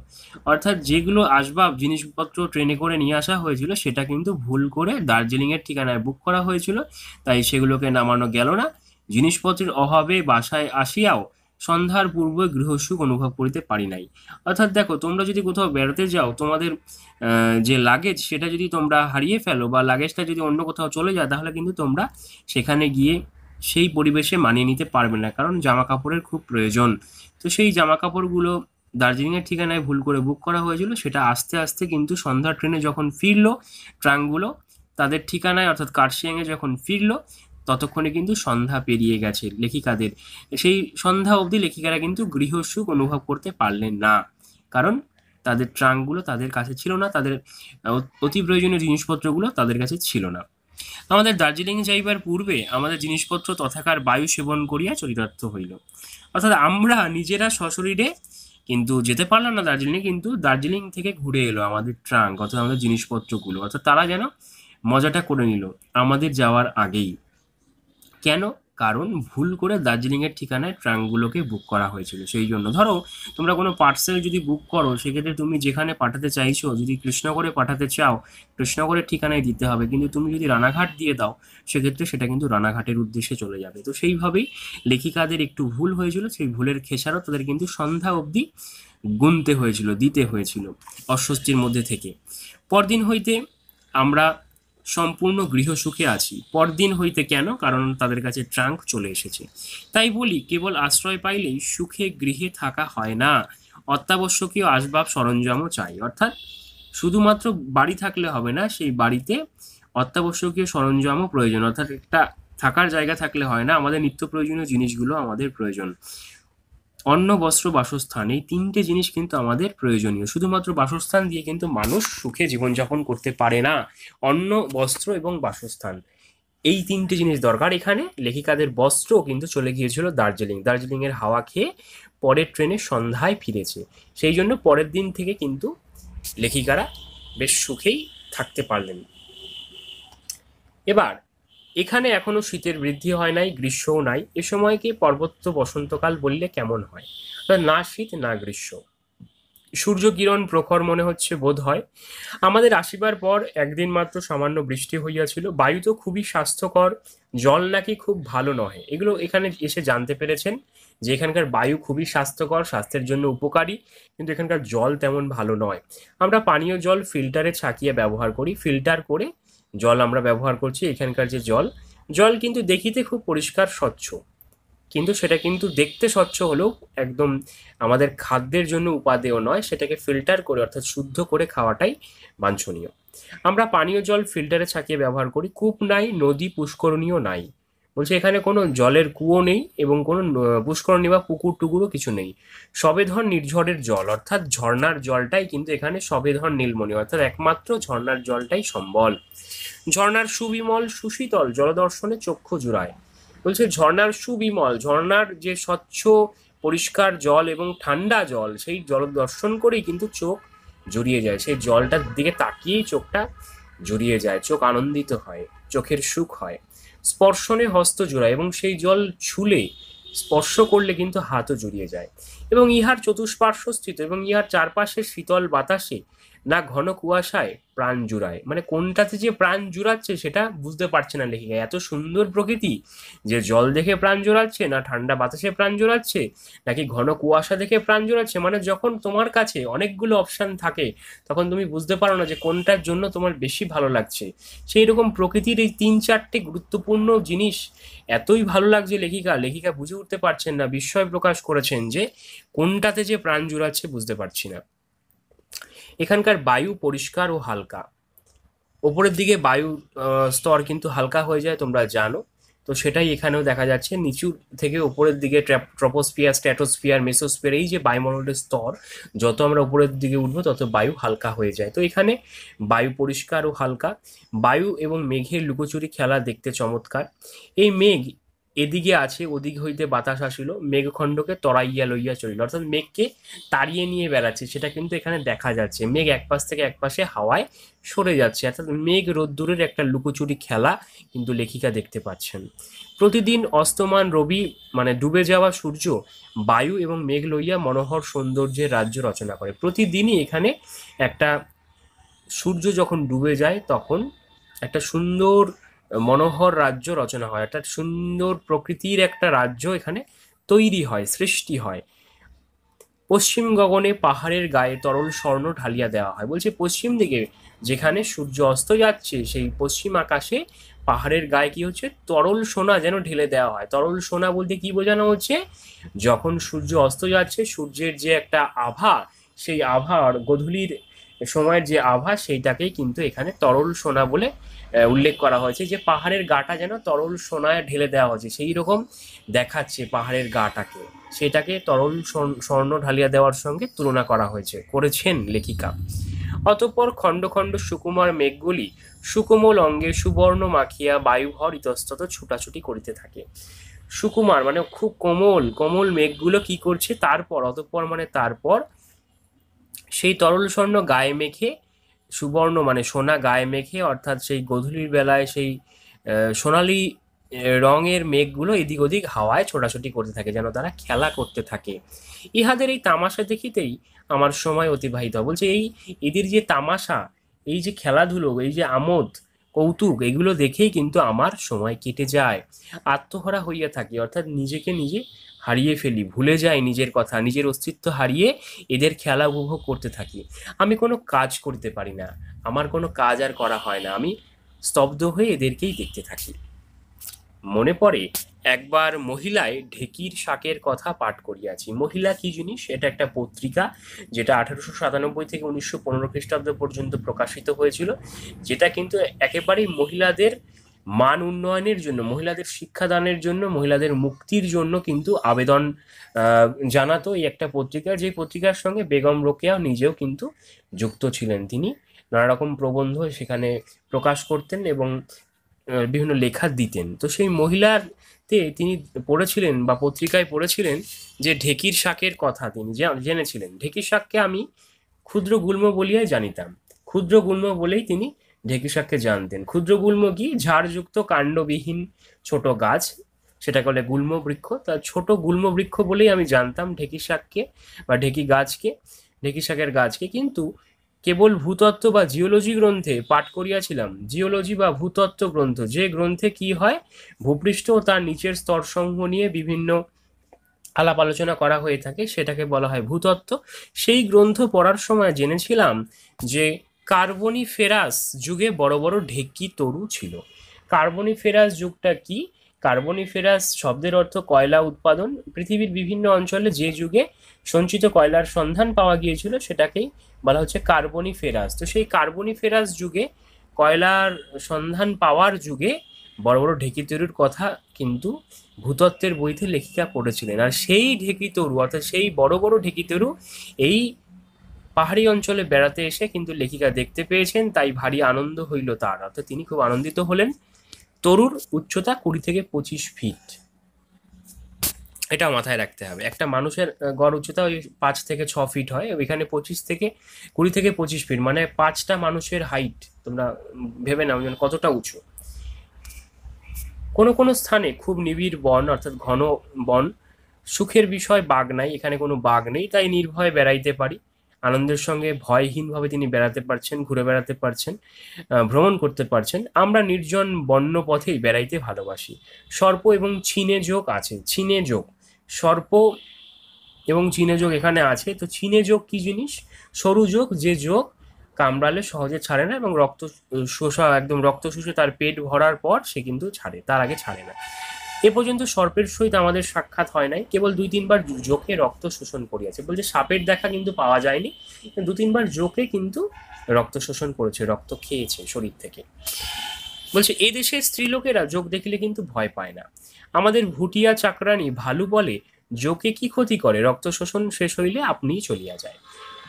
অর্থাৎ যেগুলো আসবাব জিনিসপত্র ট্রেনে করে নিয়ে আসা হয়েছিল সেটা কিন্তু ভুল করে দার্জিলিংয়ের ঠিকানায় বুক করা হয়েছিল তাই সেগুলোকে নামানো গেল না জিনিসপত্রের অভাবে বাসায় আসিয়াও সন্ধ্যার পূর্বে গৃহসুখ অনুভব করিতে পারি নাই অর্থাৎ দেখো তোমরা যদি কোথাও বেড়াতে যাও তোমাদের যে লাগেজ সেটা যদি তোমরা হারিয়ে ফেলো বা লাগেজটা যদি অন্য কোথাও চলে যায় তাহলে কিন্তু তোমরা সেখানে গিয়ে সেই পরিবেশে মানিয়ে নিতে পারবে না কারণ জামা কাপড়ের খুব প্রয়োজন তো সেই জামা কাপড়গুলো দার্জিলিংয়ের ঠিকানায় ভুল করে বুক করা হয়েছিল সেটা আস্তে আস্তে কিন্তু সন্ধ্যার ট্রেনে যখন ফিরলো ট্রাঙ্কগুলো তাদের ঠিকানায় অর্থাৎ কার্শিয়াংয়ে যখন ফিরলো ততক্ষণে কিন্তু সন্ধ্যা পেরিয়ে গেছে লেখিকাদের সেই সন্ধ্যা অবধি লেখিকারা কিন্তু গৃহসুখ অনুভব করতে পারলেন না কারণ তাদের ট্রাঙ্কগুলো তাদের কাছে ছিল না তাদের অতি প্রয়োজনীয় জিনিসপত্রগুলো তাদের কাছে ছিল না আমাদের দার্জিলিং যাইবার পূর্বে আমাদের জিনিসপত্র তথাকার বায়ু সেবন করিয়া চরিতার্থ হইল অর্থাৎ আমরা নিজেরা সশরীরে কিন্তু যেতে পারলাম না দার্জিলিংয়ে কিন্তু দার্জিলিং থেকে ঘুরে এলো আমাদের ট্রাঙ্ক অর্থাৎ আমাদের জিনিসপত্রগুলো অর্থাৎ তারা যেন মজাটা করে নিল আমাদের যাওয়ার আগেই কেন কারণ ভুল করে দার্জিলিংয়ের ঠিকানায় ট্রাঙ্কগুলোকে বুক করা হয়েছিল সেই জন্য ধরো তোমরা কোনো পার্সেল যদি বুক করো সেক্ষেত্রে তুমি যেখানে পাঠাতে চাইছো যদি কৃষ্ণগড়ে পাঠাতে চাও কৃষ্ণগড়ের ঠিকানায় দিতে হবে কিন্তু তুমি যদি রানাঘাট দিয়ে দাও সেক্ষেত্রে সেটা কিন্তু রানাঘাটের উদ্দেশ্যে চলে যাবে তো সেইভাবেই লেখিকাদের একটু ভুল হয়েছিল সেই ভুলের খেসারও তাদের কিন্তু সন্ধ্যা অবধি গুনতে হয়েছিল দিতে হয়েছিল অস্বস্তির মধ্যে থেকে পরদিন হইতে আমরা সম্পূর্ণ গৃহসুখে আছি পরদিন হইতে কেন কারণ তাদের কাছে ট্রাঙ্ক চলে এসেছে তাই বলি কেবল আশ্রয় পাইলেই সুখে গৃহে থাকা হয় না অত্যাবশ্যকীয় আসবাব সরঞ্জামও চাই অর্থাৎ শুধুমাত্র বাড়ি থাকলে হবে না সেই বাড়িতে অত্যাবশ্যকীয় সরঞ্জামও প্রয়োজন অর্থাৎ একটা থাকার জায়গা থাকলে হয় না আমাদের নিত্য প্রয়োজনীয় জিনিসগুলো আমাদের প্রয়োজন অন্ন বস্ত্র বাসস্থান এই তিনটে জিনিস কিন্তু আমাদের প্রয়োজনীয় শুধুমাত্র বাসস্থান দিয়ে কিন্তু মানুষ সুখে জীবনযাপন করতে পারে না অন্ন বস্ত্র এবং বাসস্থান এই তিনটে জিনিস দরকার এখানে লেখিকাদের বস্ত্র কিন্তু চলে গিয়েছিল দার্জিলিং দার্জিলিংয়ের হাওয়া খেয়ে পরের ট্রেনে সন্ধ্যায় ফিরেছে সেই জন্য পরের দিন থেকে কিন্তু লেখিকারা বেশ সুখেই থাকতে পারলেন এবার এখানে এখনো শীতের বৃদ্ধি হয় নাই গ্রীষ্মও নাই এ সময়কে পর্বত্য বসন্তকাল বললে কেমন হয় না শীত না গ্রীষ্ম সূর্য কিরণ প্রখর মনে হচ্ছে বোধ হয় আমাদের আসিবার পর একদিন মাত্র সামান্য বৃষ্টি হইয়াছিল বায়ু তো খুবই স্বাস্থ্যকর জল নাকি খুব ভালো নহে এগুলো এখানে এসে জানতে পেরেছেন যে এখানকার বায়ু খুবই স্বাস্থ্যকর স্বাস্থ্যের জন্য উপকারী কিন্তু এখানকার জল তেমন ভালো নয় আমরা পানীয় জল ফিল্টারে ছাকিয়ে ব্যবহার করি ফিল্টার করে জল আমরা ব্যবহার করছি এখানকার যে জল জল কিন্তু দেখিতে খুব পরিষ্কার স্বচ্ছ কিন্তু সেটা কিন্তু দেখতে স্বচ্ছ হলেও একদম আমাদের খাদ্যের জন্য উপাদেয় নয় সেটাকে ফিল্টার করে অর্থাৎ শুদ্ধ করে খাওয়াটাই বাঞ্ছনীয় আমরা পানীয় জল ফিল্টারে ছাকিয়ে ব্যবহার করি কূপ নাই নদী পুষ্করণীয় নাই বলছে এখানে কোনো জলের কুয়ো নেই এবং কোনো পুষ্করণী বা পুকুর টুকুরও কিছু নেই সবেধন নির্ঝরের জল অর্থাৎ ঝর্ণার জলটাই কিন্তু এখানে সবেধন নীলমণি অর্থাৎ একমাত্র ঝর্নার জলটাই সম্বল ঝর্নার সুবিমল সুশীতল জলদর্শনে চক্ষু জুড়ায় বলছে ঝর্নার সুবিমল ঝর্নার যে স্বচ্ছ পরিষ্কার জল এবং ঠান্ডা জল সেই জল দর্শন করেই কিন্তু চোখ জড়িয়ে যায় সেই জলটার দিকে তাকিয়েই চোখটা জড়িয়ে যায় চোখ আনন্দিত হয় চোখের সুখ হয় স্পর্শনে হস্ত জোড়ায় এবং সেই জল ছুলে স্পর্শ করলে কিন্তু হাতও জুড়িয়ে যায় এবং ইহার চতুষ্পার্শ্বস্থিত এবং ইহার চারপাশের শীতল বাতাসে না ঘন কুয়াশায় প্রাণ জুড়ায় মানে কোনটাতে যে প্রাণ জুড়াচ্ছে সেটা বুঝতে পারছে না লেখিকা এত সুন্দর প্রকৃতি যে জল দেখে প্রাণ জোড়াচ্ছে না ঠান্ডা বাতাসে প্রাণ জোড়াচ্ছে নাকি ঘন কুয়াশা দেখে প্রাণ জোড়াচ্ছে মানে যখন তোমার কাছে অনেকগুলো অপশান থাকে তখন তুমি বুঝতে পারো না যে কোনটার জন্য তোমার বেশি ভালো লাগছে সেই রকম প্রকৃতির এই তিন চারটে গুরুত্বপূর্ণ জিনিস এতই ভালো লাগছে লেখিকা লেখিকা বুঝে উঠতে পারছেন না বিস্ময় প্রকাশ করেছেন যে কোনটাতে যে প্রাণ জোড়াচ্ছে বুঝতে পারছি না এখানকার বায়ু পরিষ্কার ও হালকা ওপরের দিকে বায়ু স্তর কিন্তু হালকা হয়ে যায় তোমরা জানো তো সেটাই এখানেও দেখা যাচ্ছে নিচু থেকে উপরের দিকে ট্রপোস্ফিয়ার স্ট্র্যাটোস্ফিয়ার মেসোস্ফিয়ার এই যে বায়ুমণ্ডলের স্তর যত আমরা উপরের দিকে উঠবো তত বায়ু হালকা হয়ে যায় তো এখানে বায়ু পরিষ্কার ও হালকা বায়ু এবং মেঘের লুকোচুরি খেলা দেখতে চমৎকার এই মেঘ এদিকে আছে ওদিকে হইতে বাতাস আসিল মেঘখণ্ডকে তরাইয়া লইয়া চলিল অর্থাৎ মেঘকে তাড়িয়ে নিয়ে বেড়াচ্ছে সেটা কিন্তু এখানে দেখা যাচ্ছে মেঘ এক পাশ থেকে এক পাশে হাওয়ায় সরে যাচ্ছে অর্থাৎ মেঘ রোদ্দুরের একটা লুকোচুরি খেলা কিন্তু লেখিকা দেখতে পাচ্ছেন প্রতিদিন অস্তমান রবি মানে ডুবে যাওয়া সূর্য বায়ু এবং মেঘ লইয়া মনোহর সৌন্দর্যের রাজ্য রচনা করে প্রতিদিনই এখানে একটা সূর্য যখন ডুবে যায় তখন একটা সুন্দর মনোহর রাজ্য রচনা হয় অর্থাৎ সুন্দর প্রকৃতির একটা রাজ্য এখানে তৈরি হয় সৃষ্টি হয় পশ্চিম গগনে পাহাড়ের গায়ে তরল স্বর্ণ ঢালিয়া দেওয়া হয় বলছে পশ্চিম দিকে যেখানে সূর্য অস্ত যাচ্ছে সেই পশ্চিম আকাশে পাহাড়ের গায়ে কি হচ্ছে তরল সোনা যেন ঢেলে দেওয়া হয় তরল সোনা বলতে কি বোঝানো হচ্ছে যখন সূর্য অস্ত যাচ্ছে সূর্যের যে একটা আভা সেই আভা গধূলির সময়ের যে আভা সেইটাকেই কিন্তু এখানে তরল সোনা বলে উল্লেখ করা হয়েছে যে পাহাড়ের গাটা যেন তরল সোনায় ঢেলে দেওয়া হয়েছে সেই রকম দেখাচ্ছে পাহাড়ের গাটাকে সেটাকে তরল স্বর্ণ ঢালিয়া দেওয়ার সঙ্গে তুলনা করা হয়েছে করেছেন লেখিকা অতঃপর খণ্ড খণ্ড সুকুমার মেঘগুলি সুকোমল অঙ্গে সুবর্ণ মাখিয়া বায়ুভর ইতস্তত ছুটাছুটি করিতে থাকে সুকুমার মানে খুব কোমল কোমল মেঘগুলো কি করছে তারপর অতঃপর মানে তারপর সেই তরল স্বর্ণ গায়ে মেখে সুবর্ণ মানে সোনা গায়ে মেখে অর্থাৎ সেই গধূলির বেলায় সেই সোনালি রঙের মেঘগুলো এদিক ওদিক হাওয়ায় ছোটাছুটি করতে থাকে যেন তারা খেলা করতে থাকে ইহাদের এই তামাশা দেখিতেই আমার সময় অতিবাহিত হয় বলছে এই এদের যে তামাশা এই যে খেলাধুলো এই যে আমোদ কৌতুক এগুলো দেখেই কিন্তু আমার সময় কেটে যায় আত্মহরা হইয়া থাকি অর্থাৎ নিজেকে নিজে হারিয়ে ফেলি ভুলে যাই নিজের কথা নিজের অস্তিত্ব হারিয়ে এদের খেলা উপভোগ করতে থাকি আমি কোনো কাজ করতে পারি না আমার কোনো কাজ আর করা হয় না আমি স্তব্ধ হয়ে এদেরকেই দেখতে থাকি মনে পড়ে একবার মহিলায় ঢেকির শাকের কথা পাঠ করিয়াছি মহিলা কি জিনিস এটা একটা পত্রিকা যেটা আঠারোশো সাতানব্বই থেকে উনিশশো পনেরো খ্রিস্টাব্দ পর্যন্ত প্রকাশিত হয়েছিল যেটা কিন্তু একেবারেই মহিলাদের মান উন্নয়নের জন্য মহিলাদের শিক্ষাদানের জন্য মহিলাদের মুক্তির জন্য কিন্তু আবেদন জানাতো এই একটা পত্রিকা যে পত্রিকার সঙ্গে বেগম রোকেয়া নিজেও কিন্তু যুক্ত ছিলেন তিনি নানা রকম প্রবন্ধ সেখানে প্রকাশ করতেন এবং বিভিন্ন লেখা দিতেন তো সেই মহিলাতে তিনি পড়েছিলেন বা পত্রিকায় পড়েছিলেন যে ঢেকির শাকের কথা তিনি জেনেছিলেন ঢেকির শাককে আমি ক্ষুদ্র গুল্ম বলিয়াই জানিতাম ক্ষুদ্র গুল্ম বলেই তিনি ঢেকিশাককে জানতেন ক্ষুদ্র গুল্ম কি ঝাড়যুক্ত কাণ্ডবিহীন ছোট গাছ সেটা বলে গুল্ম বৃক্ষ তা ছোট গুল্ম বৃক্ষ বলেই আমি জানতাম ঢেকি শাককে বা ঢেকি গাছকে ঢেকি শাকের গাছকে কিন্তু কেবল ভূতত্ত্ব বা জিওলজি গ্রন্থে পাঠ করিয়াছিলাম জিওলজি বা ভূতত্ত্ব গ্রন্থ যে গ্রন্থে কি হয় ভূপৃষ্ঠ ও তার নিচের স্তর সমূহ নিয়ে বিভিন্ন আলাপ আলোচনা করা হয়ে থাকে সেটাকে বলা হয় ভূতত্ত্ব সেই গ্রন্থ পড়ার সময় জেনেছিলাম যে কার্বনিফেরাস যুগে বড় বড় ঢেকি তরু ছিল কার্বনিফেরাস যুগটা কি কার্বনিফেরাস শব্দের অর্থ কয়লা উৎপাদন পৃথিবীর বিভিন্ন অঞ্চলে যে যুগে সঞ্চিত কয়লার সন্ধান পাওয়া গিয়েছিল সেটাকেই বলা হচ্ছে কার্বনিফেরাস তো সেই কার্বনিফেরাস যুগে কয়লার সন্ধান পাওয়ার যুগে বড় বড় ঢেকি তরুর কথা কিন্তু ভূতত্ত্বের বইতে লেখিকা পড়েছিলেন আর সেই ঢেকি তরু অর্থাৎ সেই বড় বড় ঢেকি তরু এই পাহাড়ি অঞ্চলে বেড়াতে এসে কিন্তু লেখিকা দেখতে পেয়েছেন তাই ভারী আনন্দ হইল তার অর্থাৎ তিনি খুব আনন্দিত হলেন তরুর উচ্চতা কুড়ি থেকে পঁচিশ ফিট এটা মাথায় রাখতে হবে একটা মানুষের গড় উচ্চতা ওই পাঁচ থেকে ছ ফিট হয় ওইখানে পঁচিশ থেকে কুড়ি থেকে পঁচিশ ফিট মানে পাঁচটা মানুষের হাইট তোমরা ভেবে নাও যেন কতটা উঁচু কোনো কোনো স্থানে খুব নিবিড় বন অর্থাৎ ঘন বন সুখের বিষয় বাঘ নাই এখানে কোনো বাঘ নেই তাই নির্ভয়ে বেড়াইতে পারি আনন্দের সঙ্গে ভয়হীনভাবে তিনি বেড়াতে পারছেন ঘুরে বেড়াতে পারছেন ভ্রমণ করতে পারছেন আমরা নির্জন বন্য পথেই বেড়াইতে ভালোবাসি সর্প এবং ছিনে যোগ আছে ছিনে যোগ সর্প এবং চীনে যোগ এখানে আছে তো চীনে যোগ কি জিনিস সরু যোগ যে যোগ কামড়ালে সহজে ছাড়ে না এবং রক্ত শোষা একদম রক্ত শুষে তার পেট ভরার পর সে কিন্তু ছাড়ে তার আগে ছাড়ে না এ পর্যন্ত সর্পের সহিত আমাদের সাক্ষাৎ হয় নাই কেবল দুই তিনবার জোখে রক্ত শোষণ করিয়াছে বলছে সাপের দেখা কিন্তু পাওয়া যায়নি দু তিনবার জোকে কিন্তু রক্ত শোষণ করেছে রক্ত খেয়েছে শরীর থেকে বলছে দেশের স্ত্রীলোকেরা যোগ দেখিলে কিন্তু ভয় পায় না আমাদের ভুটিয়া চাকরানি ভালু বলে যোগে কি ক্ষতি করে রক্ত শোষণ শেষ হইলে আপনিই চলিয়া যায়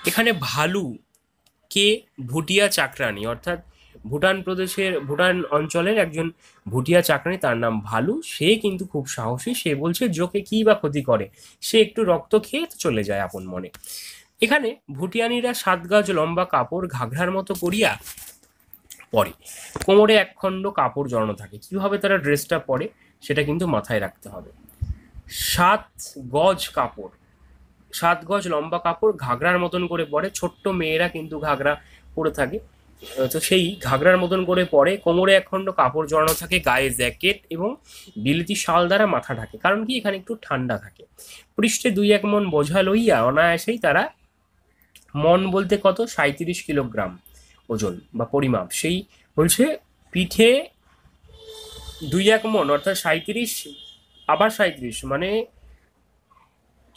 এখানে ভালু কে ভুটিয়া চাকরানি অর্থাৎ ভুটান প্রদেশের ভুটান অঞ্চলের একজন ভুটিয়া চাকরি তার নাম ভালু সে কিন্তু খুব সাহসী সে বলছে জোকে কি বা ক্ষতি করে সে একটু রক্ত খেয়ে চলে যায় আপন মনে এখানে ভুটিয়ানিরা সাত গাছ লম্বা কাপড় ঘাঘরার মতো করিয়া পরে কোমরে একখণ্ড কাপড় জড়ানো থাকে কিভাবে তারা ড্রেসটা পরে সেটা কিন্তু মাথায় রাখতে হবে সাত গজ কাপড় সাত গজ লম্বা কাপড় ঘাগরার মতন করে পরে ছোট্ট মেয়েরা কিন্তু ঘাগরা পরে থাকে তো সেই ঘাগরার মতন করে পরে কোমরে একখণ্ড কাপড় জড়ানো থাকে গায়ে জ্যাকেট এবং বিলিতি শাল দ্বারা মাথা ঢাকে কারণ কি এখানে একটু ঠান্ডা থাকে পৃষ্ঠে দুই এক মন বোঝা লইয়া অনায়াসেই তারা মন বলতে কত সাঁত্রিশ কিলোগ্রাম ওজন বা পরিমাপ সেই বলছে পিঠে দুই এক মন অর্থাৎ সাঁত্রিশ আবার সাঁত্রিশ মানে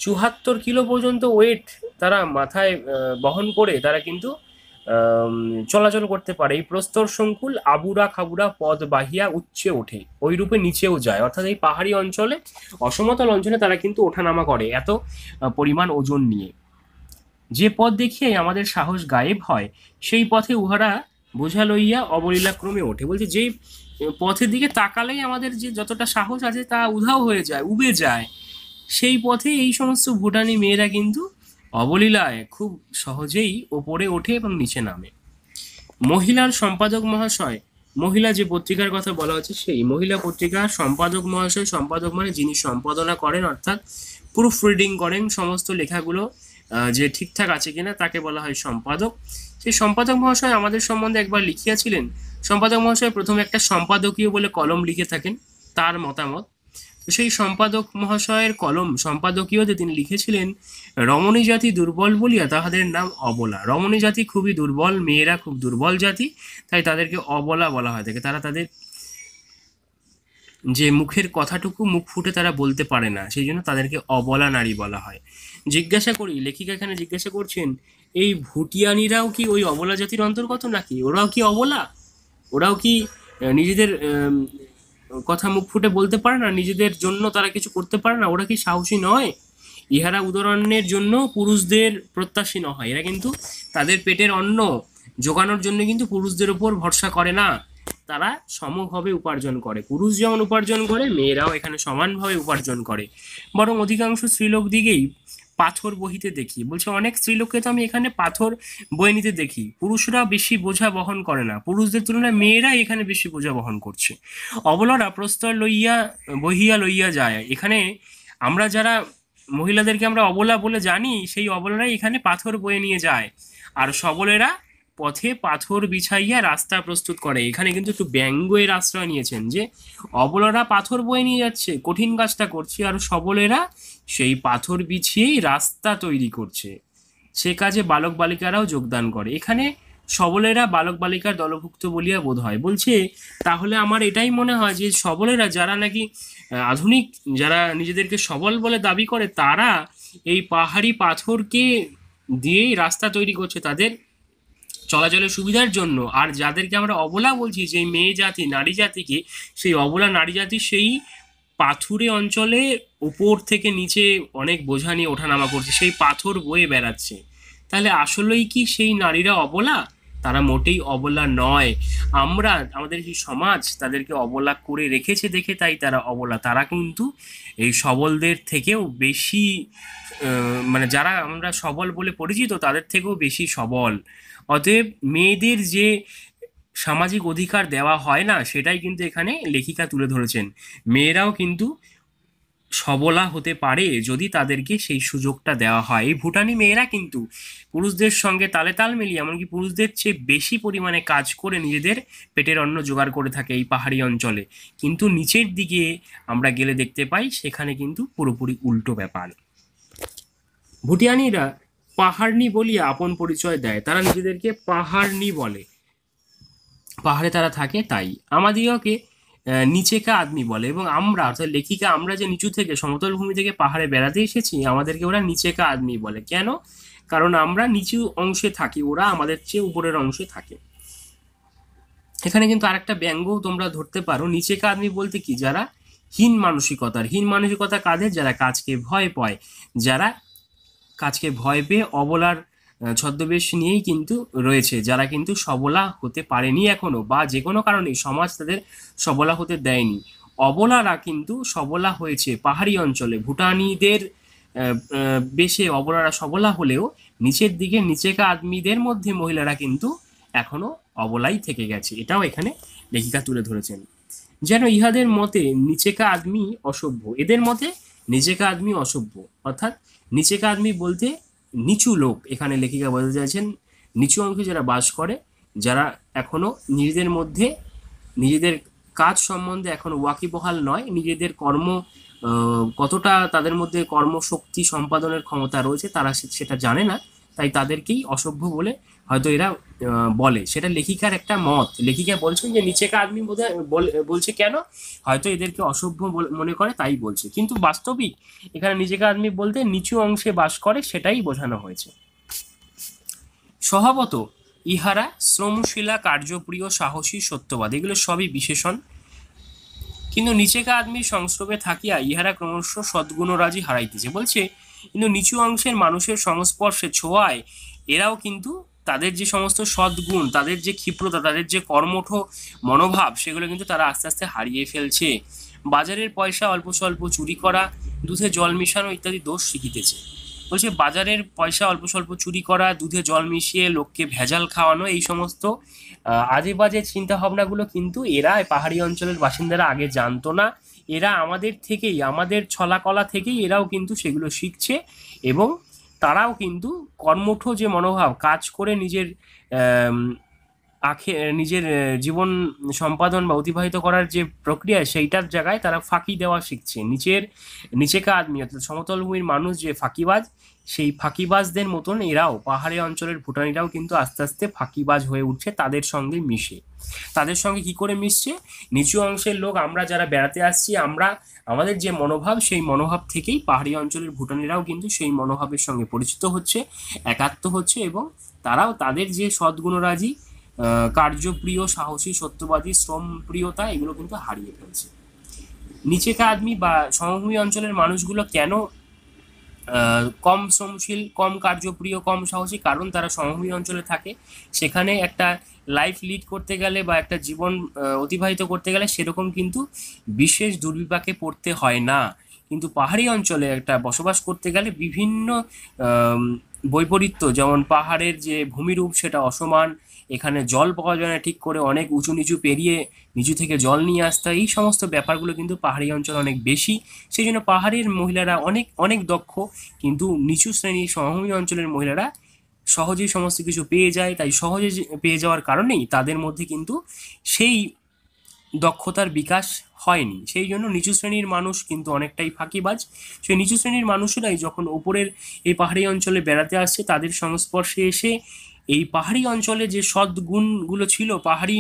চুহাত্তর কিলো পর্যন্ত ওয়েট তারা মাথায় বহন করে তারা কিন্তু চলাচল করতে পারে এই প্রস্তর সংকুল আবুরা খাবুরা পদ বাহিয়া উচ্চে ওঠে ওই রূপে নিচেও যায় অর্থাৎ এই পাহাড়ি অঞ্চলে অসমতল অঞ্চলে তারা কিন্তু ওঠানামা করে এত পরিমাণ ওজন নিয়ে যে পথ দেখিয়াই আমাদের সাহস গায়েব হয় সেই পথে উহারা বোঝা লইয়া অবলীলাক্রমে ওঠে বলছে যে পথের দিকে তাকালেই আমাদের যে যতটা সাহস আছে তা উধাও হয়ে যায় উবে যায় সেই পথে এই সমস্ত ভুটানি মেয়েরা কিন্তু অবলীলায় খুব সহজেই ওপরে ওঠে এবং নিচে নামে মহিলার সম্পাদক মহাশয় মহিলা যে পত্রিকার কথা বলা হচ্ছে সেই মহিলা পত্রিকার সম্পাদক মহাশয় সম্পাদক মানে যিনি সম্পাদনা করেন অর্থাৎ প্রুফ রিডিং করেন সমস্ত লেখাগুলো যে ঠিকঠাক আছে কিনা তাকে বলা হয় সম্পাদক সেই সম্পাদক মহাশয় আমাদের সম্বন্ধে একবার লিখিয়াছিলেন সম্পাদক মহাশয় প্রথমে একটা সম্পাদকীয় বলে কলম লিখে থাকেন তার মতামত সেই সম্পাদক মহাশয়ের কলম সম্পাদকীয় যে তিনি লিখেছিলেন রমণী জাতি দুর্বল বলিয়া তাহাদের নাম অবলা রমণী জাতি খুবই দুর্বল মেয়েরা খুব দুর্বল জাতি তাই তাদেরকে অবলা বলা হয় থাকে তারা তাদের যে মুখের কথাটুকু মুখ ফুটে তারা বলতে পারে না সেই জন্য তাদেরকে অবলা নারী বলা হয় জিজ্ঞাসা করি লেখিকা এখানে জিজ্ঞাসা করছেন এই ভুটিয়ানিরাও কি ওই অবলা জাতির অন্তর্গত নাকি ওরাও কি অবলা ওরাও কি নিজেদের কথা মুখ ফুটে বলতে পারে না নিজেদের জন্য তারা কিছু করতে পারে না ওরা কি সাহসী নয় ইহারা উদাহরণের জন্য পুরুষদের প্রত্যাশী নহয় এরা কিন্তু তাদের পেটের অন্ন যোগানোর জন্য কিন্তু পুরুষদের ওপর ভরসা করে না তারা সমভাবে উপার্জন করে পুরুষ যেমন উপার্জন করে মেয়েরাও এখানে সমানভাবে উপার্জন করে বরং অধিকাংশ স্ত্রীলোক দিকেই পাথর বহিতে দেখি বলছে অনেক স্ত্রীলোককে তো আমি এখানে পাথর বয়ে নিতে দেখি পুরুষরা বেশি বোঝা বহন করে না পুরুষদের তুলনায় মেয়েরা এখানে বেশি বোঝা বহন করছে অবলরা প্রস্তর লইয়া বহিয়া লইয়া যায় এখানে আমরা যারা মহিলাদেরকে আমরা অবলা বলে জানি সেই অবলারাই এখানে পাথর বয়ে নিয়ে যায় আর সবলেরা পথে পাথর বিছাইয়া রাস্তা প্রস্তুত করে এখানে কিন্তু একটু ব্যঙ্গ এর আশ্রয় নিয়েছেন যে অবলারা পাথর বয়ে নিয়ে যাচ্ছে কঠিন কাজটা করছে আর সবলেরা সেই পাথর বিছিয়েই রাস্তা তৈরি করছে সে কাজে বালক বালিকারাও যোগদান করে এখানে সবলেরা বালক বালিকার দলভুক্ত বলিয়া বোধ হয় বলছে তাহলে আমার এটাই মনে হয় যে সবলেরা যারা নাকি আধুনিক যারা নিজেদেরকে সবল বলে দাবি করে তারা এই পাহাড়ি পাথরকে দিয়েই রাস্তা তৈরি করছে তাদের চলাচলের সুবিধার জন্য আর যাদেরকে আমরা অবলা বলছি যে মেয়ে জাতি নারী জাতিকে সেই অবলা নারী জাতি সেই পাথুরে অঞ্চলে ওপর থেকে নিচে অনেক বোঝা নিয়ে ওঠানামা করছে সেই পাথর বয়ে বেড়াচ্ছে তাহলে আসলেই কি সেই নারীরা অবলা তারা মোটেই অবলা নয় আমরা আমাদের এই সমাজ তাদেরকে অবলা করে রেখেছে দেখে তাই তারা অবলা তারা কিন্তু এই সবলদের থেকেও বেশি মানে যারা আমরা সবল বলে পরিচিত তাদের থেকেও বেশি সবল অতএব মেয়েদের যে সামাজিক অধিকার দেওয়া হয় না সেটাই কিন্তু এখানে লেখিকা তুলে ধরেছেন মেয়েরাও কিন্তু সবলা হতে পারে যদি তাদেরকে সেই সুযোগটা দেওয়া হয় এই ভুটানি মেয়েরা কিন্তু পুরুষদের সঙ্গে তালে তাল মিলিয়ে এমনকি পুরুষদের চেয়ে বেশি পরিমাণে কাজ করে নিজেদের পেটের অন্ন জোগাড় করে থাকে এই পাহাড়ি অঞ্চলে কিন্তু নিচের দিকে আমরা গেলে দেখতে পাই সেখানে কিন্তু পুরোপুরি উল্টো ব্যাপার ভুটিয়ানিরা পাহাড়নি বলিয়া আপন পরিচয় দেয় তারা নিজেদেরকে পাহাড়নি বলে পাহাড়ে তারা থাকে তাই আমাদিগকে নিচেকা আদমি বলে এবং আমরা অর্থাৎ লেখিকা আমরা যে নিচু থেকে সমতল ভূমি থেকে পাহাড়ে বেড়াতে এসেছি আমাদেরকে ওরা নিচেকা আদমি বলে কেন কারণ আমরা নিচু অংশে থাকি ওরা আমাদের চেয়ে উপরের অংশে থাকে এখানে কিন্তু আরেকটা ব্যঙ্গও তোমরা ধরতে পারো নিচেকা আদমি বলতে কি যারা হীন মানসিকতার হীন মানসিকতা কাদের যারা কাজকে ভয় পায় যারা কাজকে ভয় পেয়ে অবলার ছদ্মবেশ নিয়েই কিন্তু রয়েছে যারা কিন্তু সবলা হতে পারেনি এখনও বা যে কোনো কারণে সমাজ তাদের সবলা হতে দেয়নি অবলারা কিন্তু সবলা হয়েছে পাহাড়ি অঞ্চলে ভুটানিদের বেশে অবলারা সবলা হলেও নিচের দিকে নিচেকা আদমিদের মধ্যে মহিলারা কিন্তু এখনো অবলাই থেকে গেছে এটাও এখানে লেখিকা তুলে ধরেছেন যেন ইহাদের মতে নিচেকা আদমি অসভ্য এদের মতে নিচেকা আদমি অসভ্য অর্থাৎ নিচেকা আদমি বলতে নিচু লোক এখানে লেখিকা বলতে চাইছেন নিচু অংশে যারা বাস করে যারা এখনও নিজেদের মধ্যে নিজেদের কাজ সম্বন্ধে এখন ওয়াকিবহাল নয় নিজেদের কর্ম কতটা তাদের মধ্যে কর্মশক্তি সম্পাদনের ক্ষমতা রয়েছে তারা সেটা জানে না তাই তাদেরকেই অসভ্য বলে হয়তো এরা বলে সেটা লেখিকার একটা মত লেখিকা বলছেন যে নিচেকার আদমি বোধ বলছে কেন হয়তো এদেরকে অসভ্য মনে করে তাই বলছে কিন্তু বাস্তবিক এখানে নিজেকে আদমি বলতে নিচু অংশে বাস করে সেটাই বোঝানো হয়েছে স্বভাবত ইহারা শ্রমশীলা কার্যপ্রিয় সাহসী সত্যবাদ এগুলো সবই বিশেষণ কিন্তু নিচেকা আদমির সংস্রবে থাকিয়া ইহারা ক্রমশ সদ্গুণরাজি হারাইতেছে বলছে কিন্তু নিচু অংশের মানুষের সংস্পর্শে ছোঁয়ায় এরাও কিন্তু তাদের যে সমস্ত সদ্গুণ তাদের যে ক্ষিপ্রতা তাদের যে কর্মঠ মনোভাব সেগুলো কিন্তু তারা আস্তে আস্তে হারিয়ে ফেলছে বাজারের পয়সা অল্প স্বল্প চুরি করা দুধে জল মিশানো ইত্যাদি দোষ শিখিতেছে বলছে বাজারের পয়সা অল্প স্বল্প চুরি করা দুধে জল মিশিয়ে লোককে ভেজাল খাওয়ানো এই সমস্ত আজে বাজে চিন্তাভাবনাগুলো কিন্তু এরা পাহাড়ি অঞ্চলের বাসিন্দারা আগে জানতো না এরা আমাদের থেকেই আমাদের ছলাকলা থেকেই এরাও কিন্তু সেগুলো শিখছে এবং তারাও কিন্তু কর্মঠ যে মনোভাব কাজ করে নিজের আখে নিজের জীবন সম্পাদন বা অতিবাহিত করার যে প্রক্রিয়া সেইটার জায়গায় তারা ফাঁকি দেওয়া শিখছে নিচের নিচেকা আদমি অর্থাৎ সমতলভূমির মানুষ যে ফাঁকিবাজ সেই ফাঁকিবাজদের মতন এরাও পাহাড়ি অঞ্চলের ভুটানিরাও কিন্তু আস্তে আস্তে ফাঁকিবাজ হয়ে উঠছে তাদের সঙ্গে মিশে তাদের সঙ্গে কি করে মিশছে নিচু অংশের লোক আমরা যারা বেড়াতে আসছি আমরা আমাদের যে মনোভাব সেই মনোভাব থেকেই পাহাড়ি অঞ্চলের ভুটানিরাও কিন্তু সেই মনোভাবের সঙ্গে পরিচিত হচ্ছে একাত্ম হচ্ছে এবং তারাও তাদের যে সদ্গুণরাজি কার্যপ্রিয় সাহসী সত্যবাদী শ্রমপ্রিয়তা এগুলো কিন্তু হারিয়ে ফেলছে নিচেকা আদমি বা সমভূমি অঞ্চলের মানুষগুলো কেন কম শ্রমশীল কম কার্যপ্রিয় কম সাহসী কারণ তারা সমভূমি অঞ্চলে থাকে সেখানে একটা লাইফ লিড করতে গেলে বা একটা জীবন অতিবাহিত করতে গেলে সেরকম কিন্তু বিশেষ দুর্বিপাকে পড়তে হয় না কিন্তু পাহাড়ি অঞ্চলে একটা বসবাস করতে গেলে বিভিন্ন বৈপরীত্য যেমন পাহাড়ের যে ভূমিরূপ সেটা অসমান এখানে জল পাওয়া যায় না ঠিক করে অনেক উঁচু নিচু পেরিয়ে নিচু থেকে জল নিয়ে আসতে হয় এই সমস্ত ব্যাপারগুলো কিন্তু পাহাড়ি অঞ্চল অনেক বেশি সেই জন্য পাহাড়ের মহিলারা অনেক অনেক দক্ষ কিন্তু নিচু শ্রেণীর সমভূমি অঞ্চলের মহিলারা সহজেই সমস্ত কিছু পেয়ে যায় তাই সহজে পেয়ে যাওয়ার কারণেই তাদের মধ্যে কিন্তু সেই দক্ষতার বিকাশ হয়নি সেই জন্য নিচু শ্রেণীর মানুষ কিন্তু অনেকটাই ফাঁকিবাজ সেই নিচু শ্রেণীর মানুষেরাই যখন ওপরের এই পাহাড়ি অঞ্চলে বেড়াতে আসছে তাদের সংস্পর্শে এসে এই পাহাড়ি অঞ্চলে যে সদ্গুণগুলো ছিল পাহাড়ি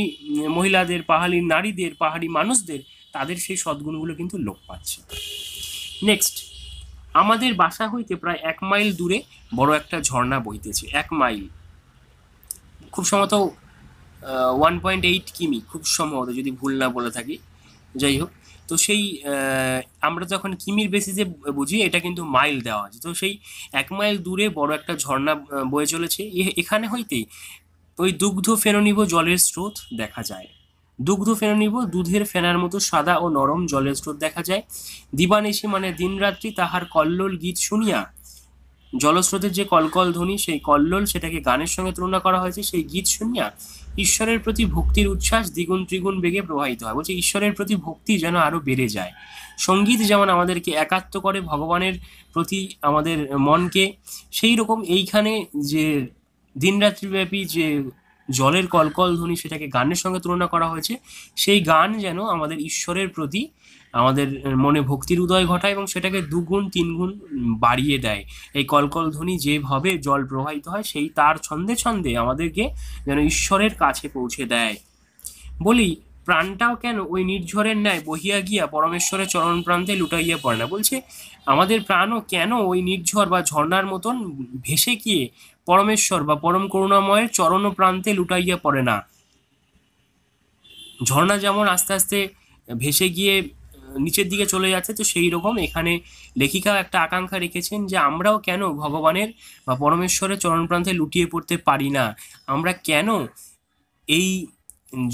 মহিলাদের পাহাড়ি নারীদের পাহাড়ি মানুষদের তাদের সেই সদ্গুণগুলো কিন্তু লোপ পাচ্ছে নেক্সট আমাদের বাসা হইতে প্রায় এক মাইল দূরে বড় একটা ঝর্ণা বইতেছে এক মাইল খুব সম্ভবত ওয়ান পয়েন্ট এইট কিমি খুব সম্ভবত যদি ভুল না বলে থাকি যাই হোক তো সেই আমরা যখন কিমির বেসিসে বুঝি এটা কিন্তু মাইল দেওয়া আছে তো সেই এক মাইল দূরে বড় একটা ঝর্ণা বয়ে চলেছে এখানে হইতেই ওই দুগ্ধ ফেননিব জলের স্রোত দেখা যায় দুগ্ধ ফেননিব দুধের ফেনার মতো সাদা ও নরম জলের স্রোত দেখা যায় দিবানিশি মানে দিনরাত্রি তাহার কল্লোল গীত শুনিয়া জলস্রোতের যে কলকল ধ্বনি সেই কল্লোল সেটাকে গানের সঙ্গে তুলনা করা হয়েছে সেই গীত শুনিয়া ঈশ্বরের প্রতি ভক্তির উচ্ছ্বাস দ্বিগুণ ত্রিগুণ বেগে প্রবাহিত হয় বলছে ঈশ্বরের প্রতি ভক্তি যেন আরও বেড়ে যায় সঙ্গীত যেমন আমাদেরকে একাত্ম করে ভগবানের প্রতি আমাদের মনকে সেই রকম এইখানে যে দিনরাত্রিব্যাপী যে জলের কলকল ধ্বনি সেটাকে গানের সঙ্গে তুলনা করা হয়েছে সেই গান যেন আমাদের ঈশ্বরের প্রতি আমাদের মনে ভক্তির উদয় ঘটায় এবং সেটাকে দুগুণ তিনগুণ বাড়িয়ে দেয় এই কলকল ধ্বনি যেভাবে জল প্রবাহিত হয় সেই তার ছন্দে ছন্দে আমাদেরকে যেন ঈশ্বরের কাছে পৌঁছে দেয় বলি প্রাণটাও কেন ওই নির্ঝরের ন্যায় বহিয়া গিয়া পরমেশ্বরের চরণ প্রান্তে লুটাইয়া পড়ে না বলছে আমাদের প্রাণও কেন ওই নির্ঝর বা ঝর্ণার মতন ভেসে গিয়ে পরমেশ্বর বা পরম করুণাময়ের চরণ প্রান্তে লুটাইয়া পড়ে না ঝর্ণা যেমন আস্তে আস্তে ভেসে গিয়ে নিচের দিকে চলে যাচ্ছে তো সেই রকম এখানে লেখিকা একটা আকাঙ্ক্ষা রেখেছেন যে আমরাও কেন ভগবানের বা পরমেশ্বরের চরণ প্রান্তে লুটিয়ে পড়তে পারি না আমরা কেন এই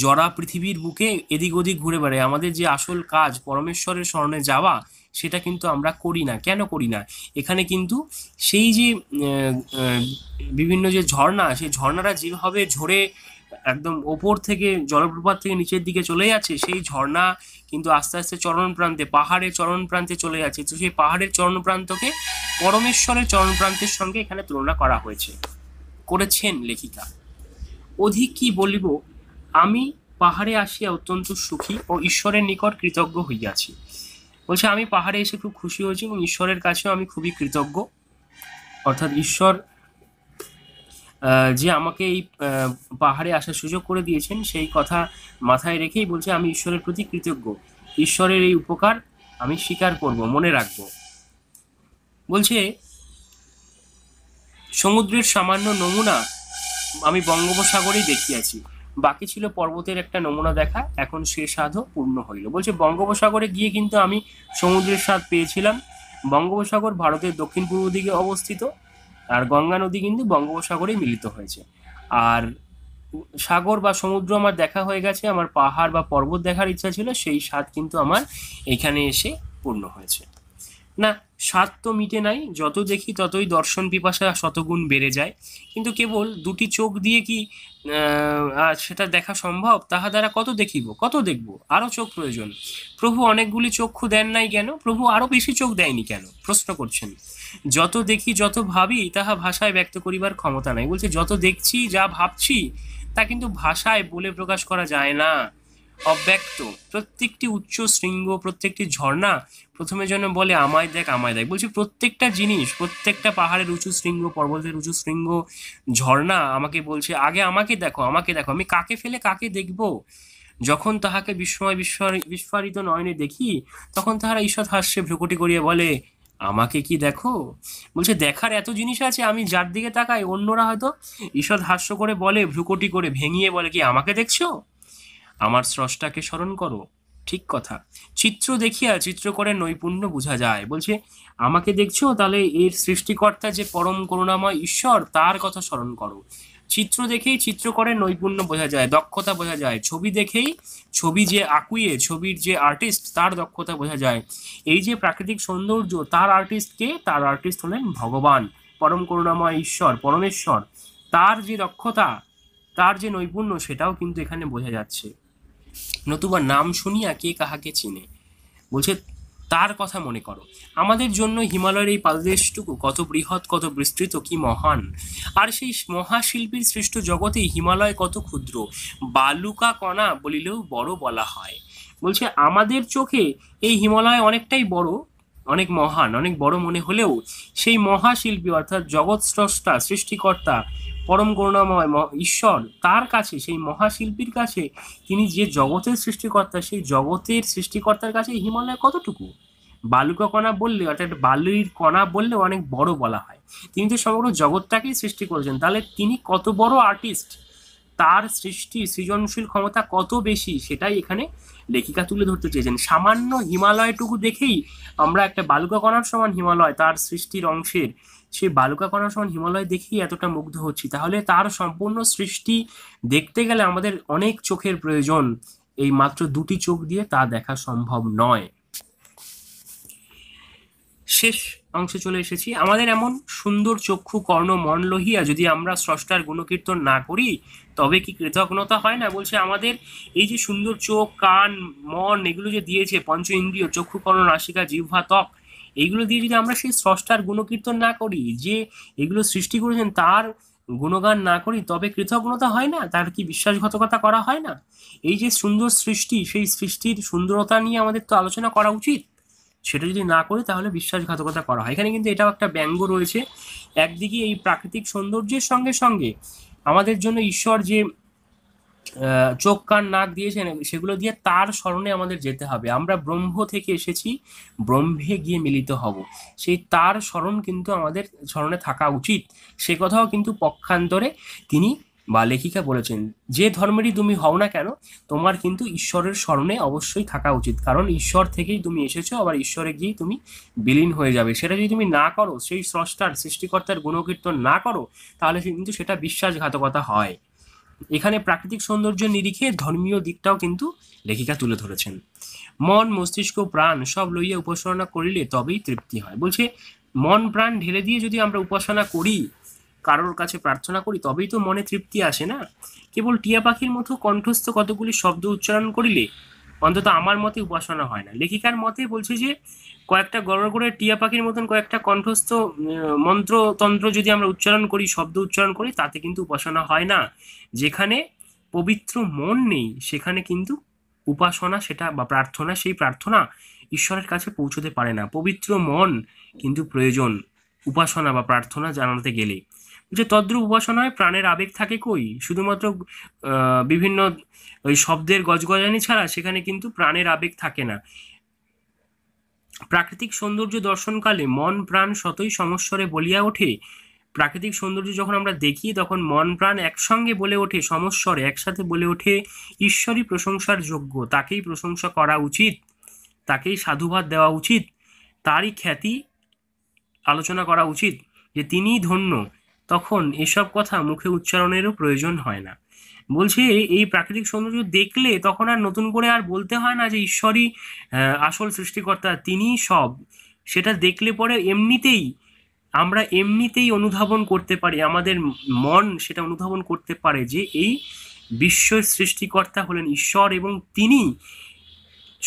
জরা পৃথিবীর বুকে এদিক ওদিক ঘুরে বেড়াই আমাদের যে আসল কাজ পরমেশ্বরের স্মরণে যাওয়া সেটা কিন্তু আমরা করি না কেন করি না এখানে কিন্তু সেই যে বিভিন্ন যে ঝর্ণা সেই ঝর্ণারা যেভাবে ঝরে একদম ওপর থেকে জলপ্রপাত থেকে নিচের দিকে চলে যাচ্ছে সেই ঝর্ণা কিন্তু আস্তে আস্তে চরণ প্রান্তে পাহাড়ের চরণ প্রান্তে চলে যাচ্ছে তো সেই পাহাড়ের চরণ প্রান্তকে পরমেশ্বরের চরণ প্রান্তের সঙ্গে এখানে তুলনা করা হয়েছে করেছেন লেখিকা অধিক কি বলিব আমি পাহাড়ে আসিয়া অত্যন্ত সুখী ও ঈশ্বরের নিকট কৃতজ্ঞ হইয়াছি বলছে আমি পাহাড়ে এসে খুব খুশি হয়েছি এবং ঈশ্বরের কাছেও আমি খুবই কৃতজ্ঞ অর্থাৎ ঈশ্বর যে আমাকে এই পাহাড়ে আসার সুযোগ করে দিয়েছেন সেই কথা মাথায় রেখেই বলছে আমি ঈশ্বরের প্রতি কৃতজ্ঞ ঈশ্বরের এই উপকার আমি স্বীকার করব মনে রাখব বলছে সমুদ্রের সামান্য নমুনা আমি বঙ্গোপসাগরেই দেখিয়াছি বাকি ছিল পর্বতের একটা নমুনা দেখা এখন সে স্বাদও পূর্ণ হইল বলছে বঙ্গোপসাগরে গিয়ে কিন্তু আমি সমুদ্রের স্বাদ পেয়েছিলাম বঙ্গোপসাগর ভারতের দক্ষিণ পূর্ব দিকে অবস্থিত আর গঙ্গা নদী কিন্তু বঙ্গোপসাগরে মিলিত হয়েছে আর সাগর বা সমুদ্র আমার দেখা হয়ে গেছে আমার পাহাড় বা পর্বত দেখার ইচ্ছা ছিল সেই স্বাদ কিন্তু আমার এখানে এসে পূর্ণ হয়েছে না স্বাদ তো মিটে নাই যত দেখি ততই দর্শন পিপাসা শতগুণ বেড়ে যায় কিন্তু কেবল দুটি চোখ দিয়ে কি সেটা দেখা সম্ভব তাহা দ্বারা কত দেখিব কত দেখব আরও চোখ প্রয়োজন প্রভু অনেকগুলি চক্ষু দেন নাই কেন প্রভু আরও বেশি চোখ দেয়নি কেন প্রশ্ন করছেন যত দেখি যত ভাবি তাহা ভাষায় ব্যক্ত করিবার ক্ষমতা নাই বলছে যত দেখছি যা ভাবছি তা কিন্তু ভাষায় বলে প্রকাশ করা যায় না অব্যক্ত প্রত্যেকটি উচ্চ শৃঙ্গ প্রত্যেকটি ঝর্ণা প্রথমে যেন বলে আমায় দেখ আমায় দেখ বলছি প্রত্যেকটা জিনিস প্রত্যেকটা পাহাড়ের উঁচু শৃঙ্গ পর্বতের উঁচু শৃঙ্গ ঝর্ণা আমাকে বলছে আগে আমাকে দেখো আমাকে দেখো আমি কাকে ফেলে কাকে দেখব যখন তাহাকে বিস্ময় বিস্ফারিত নয়নে দেখি তখন তাহারা ঈশ্বর হাস্যে ভ্রুকুটি করিয়া বলে আমাকে কি দেখো বলছে দেখার এত জিনিস আছে আমি যার দিকে তাকাই অন্যরা হয়তো ঈষৎ হাস্য করে বলে ভ্রুকটি করে ভেঙিয়ে বলে কি আমাকে দেখছো আমার স্রষ্টাকে স্মরণ করো ঠিক কথা চিত্র দেখিয়া চিত্রকরের নৈপুণ্য বোঝা যায় বলছে আমাকে দেখছো তাহলে এর সৃষ্টিকর্তা যে পরম করুণাময় ঈশ্বর তার কথা স্মরণ করো চিত্র দেখেই চিত্রকরের নৈপুণ্য বোঝা যায় দক্ষতা বোঝা যায় ছবি দেখেই ছবি যে আঁকুয়ে ছবির যে আর্টিস্ট তার দক্ষতা বোঝা যায় এই যে প্রাকৃতিক সৌন্দর্য তার আর্টিস্টকে তার আর্টিস্ট হলেন ভগবান পরম করুণাময় ঈশ্বর পরমেশ্বর তার যে দক্ষতা তার যে নৈপুণ্য সেটাও কিন্তু এখানে বোঝা যাচ্ছে নতুবা নাম শুনিয়া কে কাহাকে চিনে বলছে তার কথা মনে করো আমাদের জন্য হিমালয়ের এই পালদেশটুকু কত বৃহৎ কত বিস্তৃত কি মহান আর সেই মহাশিল্পীর সৃষ্ট জগতেই হিমালয় কত ক্ষুদ্র বালুকা কণা বলিলেও বড় বলা হয় বলছে আমাদের চোখে এই হিমালয় অনেকটাই বড় অনেক মহান অনেক বড় মনে হলেও সেই মহাশিল্পী অর্থাৎ জগৎ স্রষ্টা সৃষ্টিকর্তা পরম করুণাময় ঈশ্বর তার কাছে সেই মহাশিল্পীর কাছে তিনি যে জগতের সৃষ্টিকর্তা সেই জগতের সৃষ্টিকর্তার কাছে হিমালয় কতটুকু বালুকা কণা বললে অর্থাৎ বালির কণা বললে অনেক বড় বলা হয় তিনি তো সমগ্র জগৎটাকেই সৃষ্টি করেছেন তাহলে তিনি কত বড় আর্টিস্ট তার সৃষ্টি সৃজনশীল ক্ষমতা কত বেশি সেটাই এখানে লেখিকা তুলে ধরতে চেয়েছেন সামান্য হিমালয়টুকু দেখেই আমরা একটা বালুকা কণার সমান হিমালয় তার সৃষ্টির অংশের সেই বালুকা সময় হিমালয় দেখেই এতটা মুগ্ধ হচ্ছি তাহলে তার সম্পূর্ণ সৃষ্টি দেখতে গেলে আমাদের অনেক চোখের প্রয়োজন এই মাত্র দুটি চোখ দিয়ে তা দেখা সম্ভব নয় শেষ অংশে চলে এসেছি আমাদের এমন সুন্দর চক্ষু কর্ণ মন লহিয়া যদি আমরা স্রষ্টার গুণকীর্তন না করি তবে কি কৃতজ্ঞতা হয় না বলছে আমাদের এই যে সুন্দর চোখ কান মন এগুলো যে দিয়েছে পঞ্চ ইন্দ্রিয় চক্ষু কর্ণ নাসিকা জিহ্বা ত্বক এইগুলো দিয়ে যদি আমরা সেই স্রষ্টার গুণকীর্তন না করি যে এগুলো সৃষ্টি করেছেন তার গুণগান না করি তবে কৃতজ্ঞতা হয় না তার কি বিশ্বাসঘাতকতা করা হয় না এই যে সুন্দর সৃষ্টি সেই সৃষ্টির সুন্দরতা নিয়ে আমাদের তো আলোচনা করা উচিত সেটা যদি না করে তাহলে বিশ্বাসঘাতকতা করা হয় এখানে কিন্তু এটাও একটা ব্যঙ্গ রয়েছে একদিকে এই প্রাকৃতিক সৌন্দর্যের সঙ্গে সঙ্গে আমাদের জন্য ঈশ্বর যে চোখ কান নাক দিয়েছেন সেগুলো দিয়ে তার স্মরণে আমাদের যেতে হবে আমরা ব্রহ্ম থেকে এসেছি ব্রহ্মে গিয়ে মিলিত হব সেই তার স্মরণ কিন্তু আমাদের স্মরণে থাকা উচিত সে কথাও কিন্তু পক্ষান্তরে তিনি বা লেখিকা বলেছেন যে ধর্মেরই তুমি হও না কেন তোমার কিন্তু ঈশ্বরের স্মরণে অবশ্যই থাকা উচিত কারণ ঈশ্বর থেকেই তুমি এসেছো আবার ঈশ্বরে গিয়েই তুমি বিলীন হয়ে যাবে সেটা যদি তুমি না করো সেই স্রষ্টার সৃষ্টিকর্তার গুণকীর্তন না করো তাহলে কিন্তু সেটা বিশ্বাসঘাতকতা হয় এখানে প্রাকৃতিক সৌন্দর্য নিরিখে ধর্মীয় দিকটাও কিন্তু লেখিকা তুলে ধরেছেন মন মস্তিষ্ক প্রাণ সব লইয়া উপাসনা করিলে তবেই তৃপ্তি হয় বলছে মন প্রাণ ঢেলে দিয়ে যদি আমরা উপাসনা করি কারোর কাছে প্রার্থনা করি তবেই তো মনে তৃপ্তি আসে না কেবল টিয়া পাখির মতো কণ্ঠস্থ কতগুলি শব্দ উচ্চারণ করিলে অন্তত আমার মতে উপাসনা হয় না লেখিকার মতে বলছে যে কয়েকটা গড় করে টিয়া পাখির মতন কয়েকটা কণ্ঠস্থ মন্ত্রতন্ত্র যদি আমরা উচ্চারণ করি শব্দ উচ্চারণ করি তাতে কিন্তু উপাসনা হয় না যেখানে পবিত্র মন নেই সেখানে কিন্তু উপাসনা সেটা বা প্রার্থনা সেই প্রার্থনা ঈশ্বরের কাছে পৌঁছতে পারে না পবিত্র মন কিন্তু প্রয়োজন উপাসনা বা প্রার্থনা জানাতে গেলে যে তদ্রূপ উপাসনায় প্রাণের আবেগ থাকে কই শুধুমাত্র বিভিন্ন ওই শব্দের গজগজানি ছাড়া সেখানে কিন্তু প্রাণের আবেগ থাকে না প্রাকৃতিক সৌন্দর্য দর্শনকালে মন প্রাণ শতই সমস্বরে বলিয়া ওঠে প্রাকৃতিক সৌন্দর্য যখন আমরা দেখি তখন মন প্রাণ একসঙ্গে বলে ওঠে সমস্বরে একসাথে বলে ওঠে ঈশ্বরই প্রশংসার যোগ্য তাকেই প্রশংসা করা উচিত তাকেই সাধুবাদ দেওয়া উচিত তারই খ্যাতি আলোচনা করা উচিত যে তিনিই ধন্য তখন এসব কথা মুখে উচ্চারণেরও প্রয়োজন হয় না বলছে এই প্রাকৃতিক সৌন্দর্য দেখলে তখন আর নতুন করে আর বলতে হয় না যে ঈশ্বরই আসল সৃষ্টিকর্তা তিনিই সব সেটা দেখলে পরে এমনিতেই আমরা এমনিতেই অনুধাবন করতে পারি আমাদের মন সেটা অনুধাবন করতে পারে যে এই বিশ্বের সৃষ্টিকর্তা হলেন ঈশ্বর এবং তিনি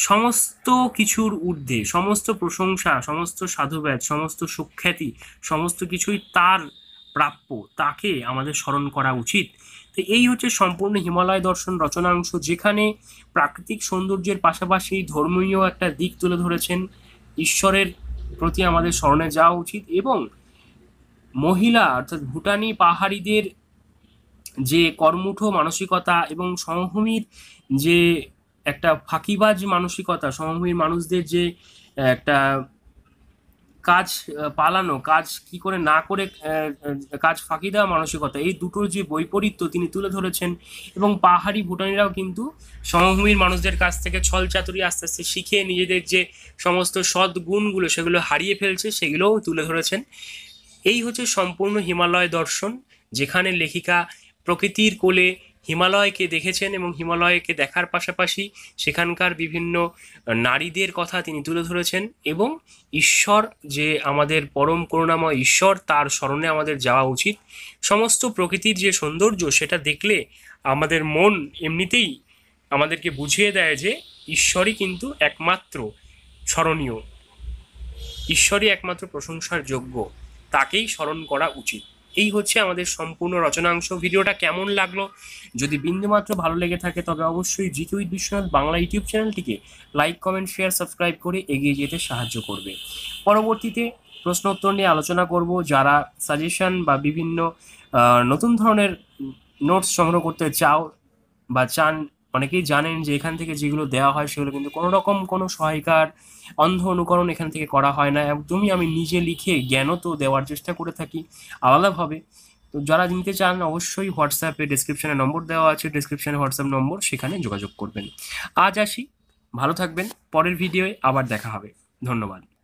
সমস্ত কিছুর ঊর্ধ্বে সমস্ত প্রশংসা সমস্ত সাধুব্যাজ সমস্ত সুখ্যাতি সমস্ত কিছুই তার প্রাপ্য তাকে আমাদের স্মরণ করা উচিত তো এই হচ্ছে সম্পূর্ণ হিমালয় দর্শন রচনাংশ যেখানে প্রাকৃতিক সৌন্দর্যের পাশাপাশি ধর্মীয় একটা দিক তুলে ধরেছেন ঈশ্বরের প্রতি আমাদের স্মরণে যাওয়া উচিত এবং মহিলা অর্থাৎ ভুটানি পাহাড়িদের যে কর্মুঠ মানসিকতা এবং সমভূমির যে একটা ফাঁকিবাজ মানসিকতা সমভূমির মানুষদের যে একটা কাজ পালানো কাজ কি করে না করে কাজ ফাঁকি দেওয়া মানসিকতা এই দুটোর যে বৈপরীত্য তিনি তুলে ধরেছেন এবং পাহাড়ি ভুটানিরাও কিন্তু সমভূমির মানুষদের কাছ থেকে ছল চাতুরি আস্তে আস্তে শিখে নিজেদের যে সমস্ত সদ্গুণগুলো সেগুলো হারিয়ে ফেলছে সেগুলোও তুলে ধরেছেন এই হচ্ছে সম্পূর্ণ হিমালয় দর্শন যেখানে লেখিকা প্রকৃতির কোলে হিমালয়কে দেখেছেন এবং হিমালয়কে দেখার পাশাপাশি সেখানকার বিভিন্ন নারীদের কথা তিনি তুলে ধরেছেন এবং ঈশ্বর যে আমাদের পরম করুণাময় ঈশ্বর তার স্মরণে আমাদের যাওয়া উচিত সমস্ত প্রকৃতির যে সৌন্দর্য সেটা দেখলে আমাদের মন এমনিতেই আমাদেরকে বুঝিয়ে দেয় যে ঈশ্বরই কিন্তু একমাত্র স্মরণীয় ঈশ্বরই একমাত্র প্রশংসার যোগ্য তাকেই স্মরণ করা উচিত এই হচ্ছে আমাদের সম্পূর্ণ রচনাংশ ভিডিওটা কেমন লাগলো যদি বিন্দুমাত্র ভালো লেগে থাকে তবে অবশ্যই GK with Biswanath Bangla YouTube চ্যানেলটিকে লাইক কমেন্ট শেয়ার সাবস্ক্রাইব করে এগিয়ে যেতে সাহায্য করবে পরবর্তীতে প্রশ্ন উত্তর নিয়ে আলোচনা করব যারা সাজেশন বা বিভিন্ন নতুন ধরনের নোটস সংগ্রহ করতে চাও বা চান অনেকেই জানেন যে এখান থেকে যেগুলো দেওয়া হয় সেগুলো কিন্তু কোনো রকম কোনো সহায়িকার অন্ধ অনুকরণ এখান থেকে করা হয় না একদমই আমি নিজে লিখে জ্ঞানও তো দেওয়ার চেষ্টা করে থাকি আলাদাভাবে তো যারা নিতে চান অবশ্যই হোয়াটসঅ্যাপে ডিসক্রিপশানে নম্বর দেওয়া আছে ডিসক্রিপশানে হোয়াটসঅ্যাপ নম্বর সেখানে যোগাযোগ করবেন আজ আসি ভালো থাকবেন পরের ভিডিওয়ে আবার দেখা হবে ধন্যবাদ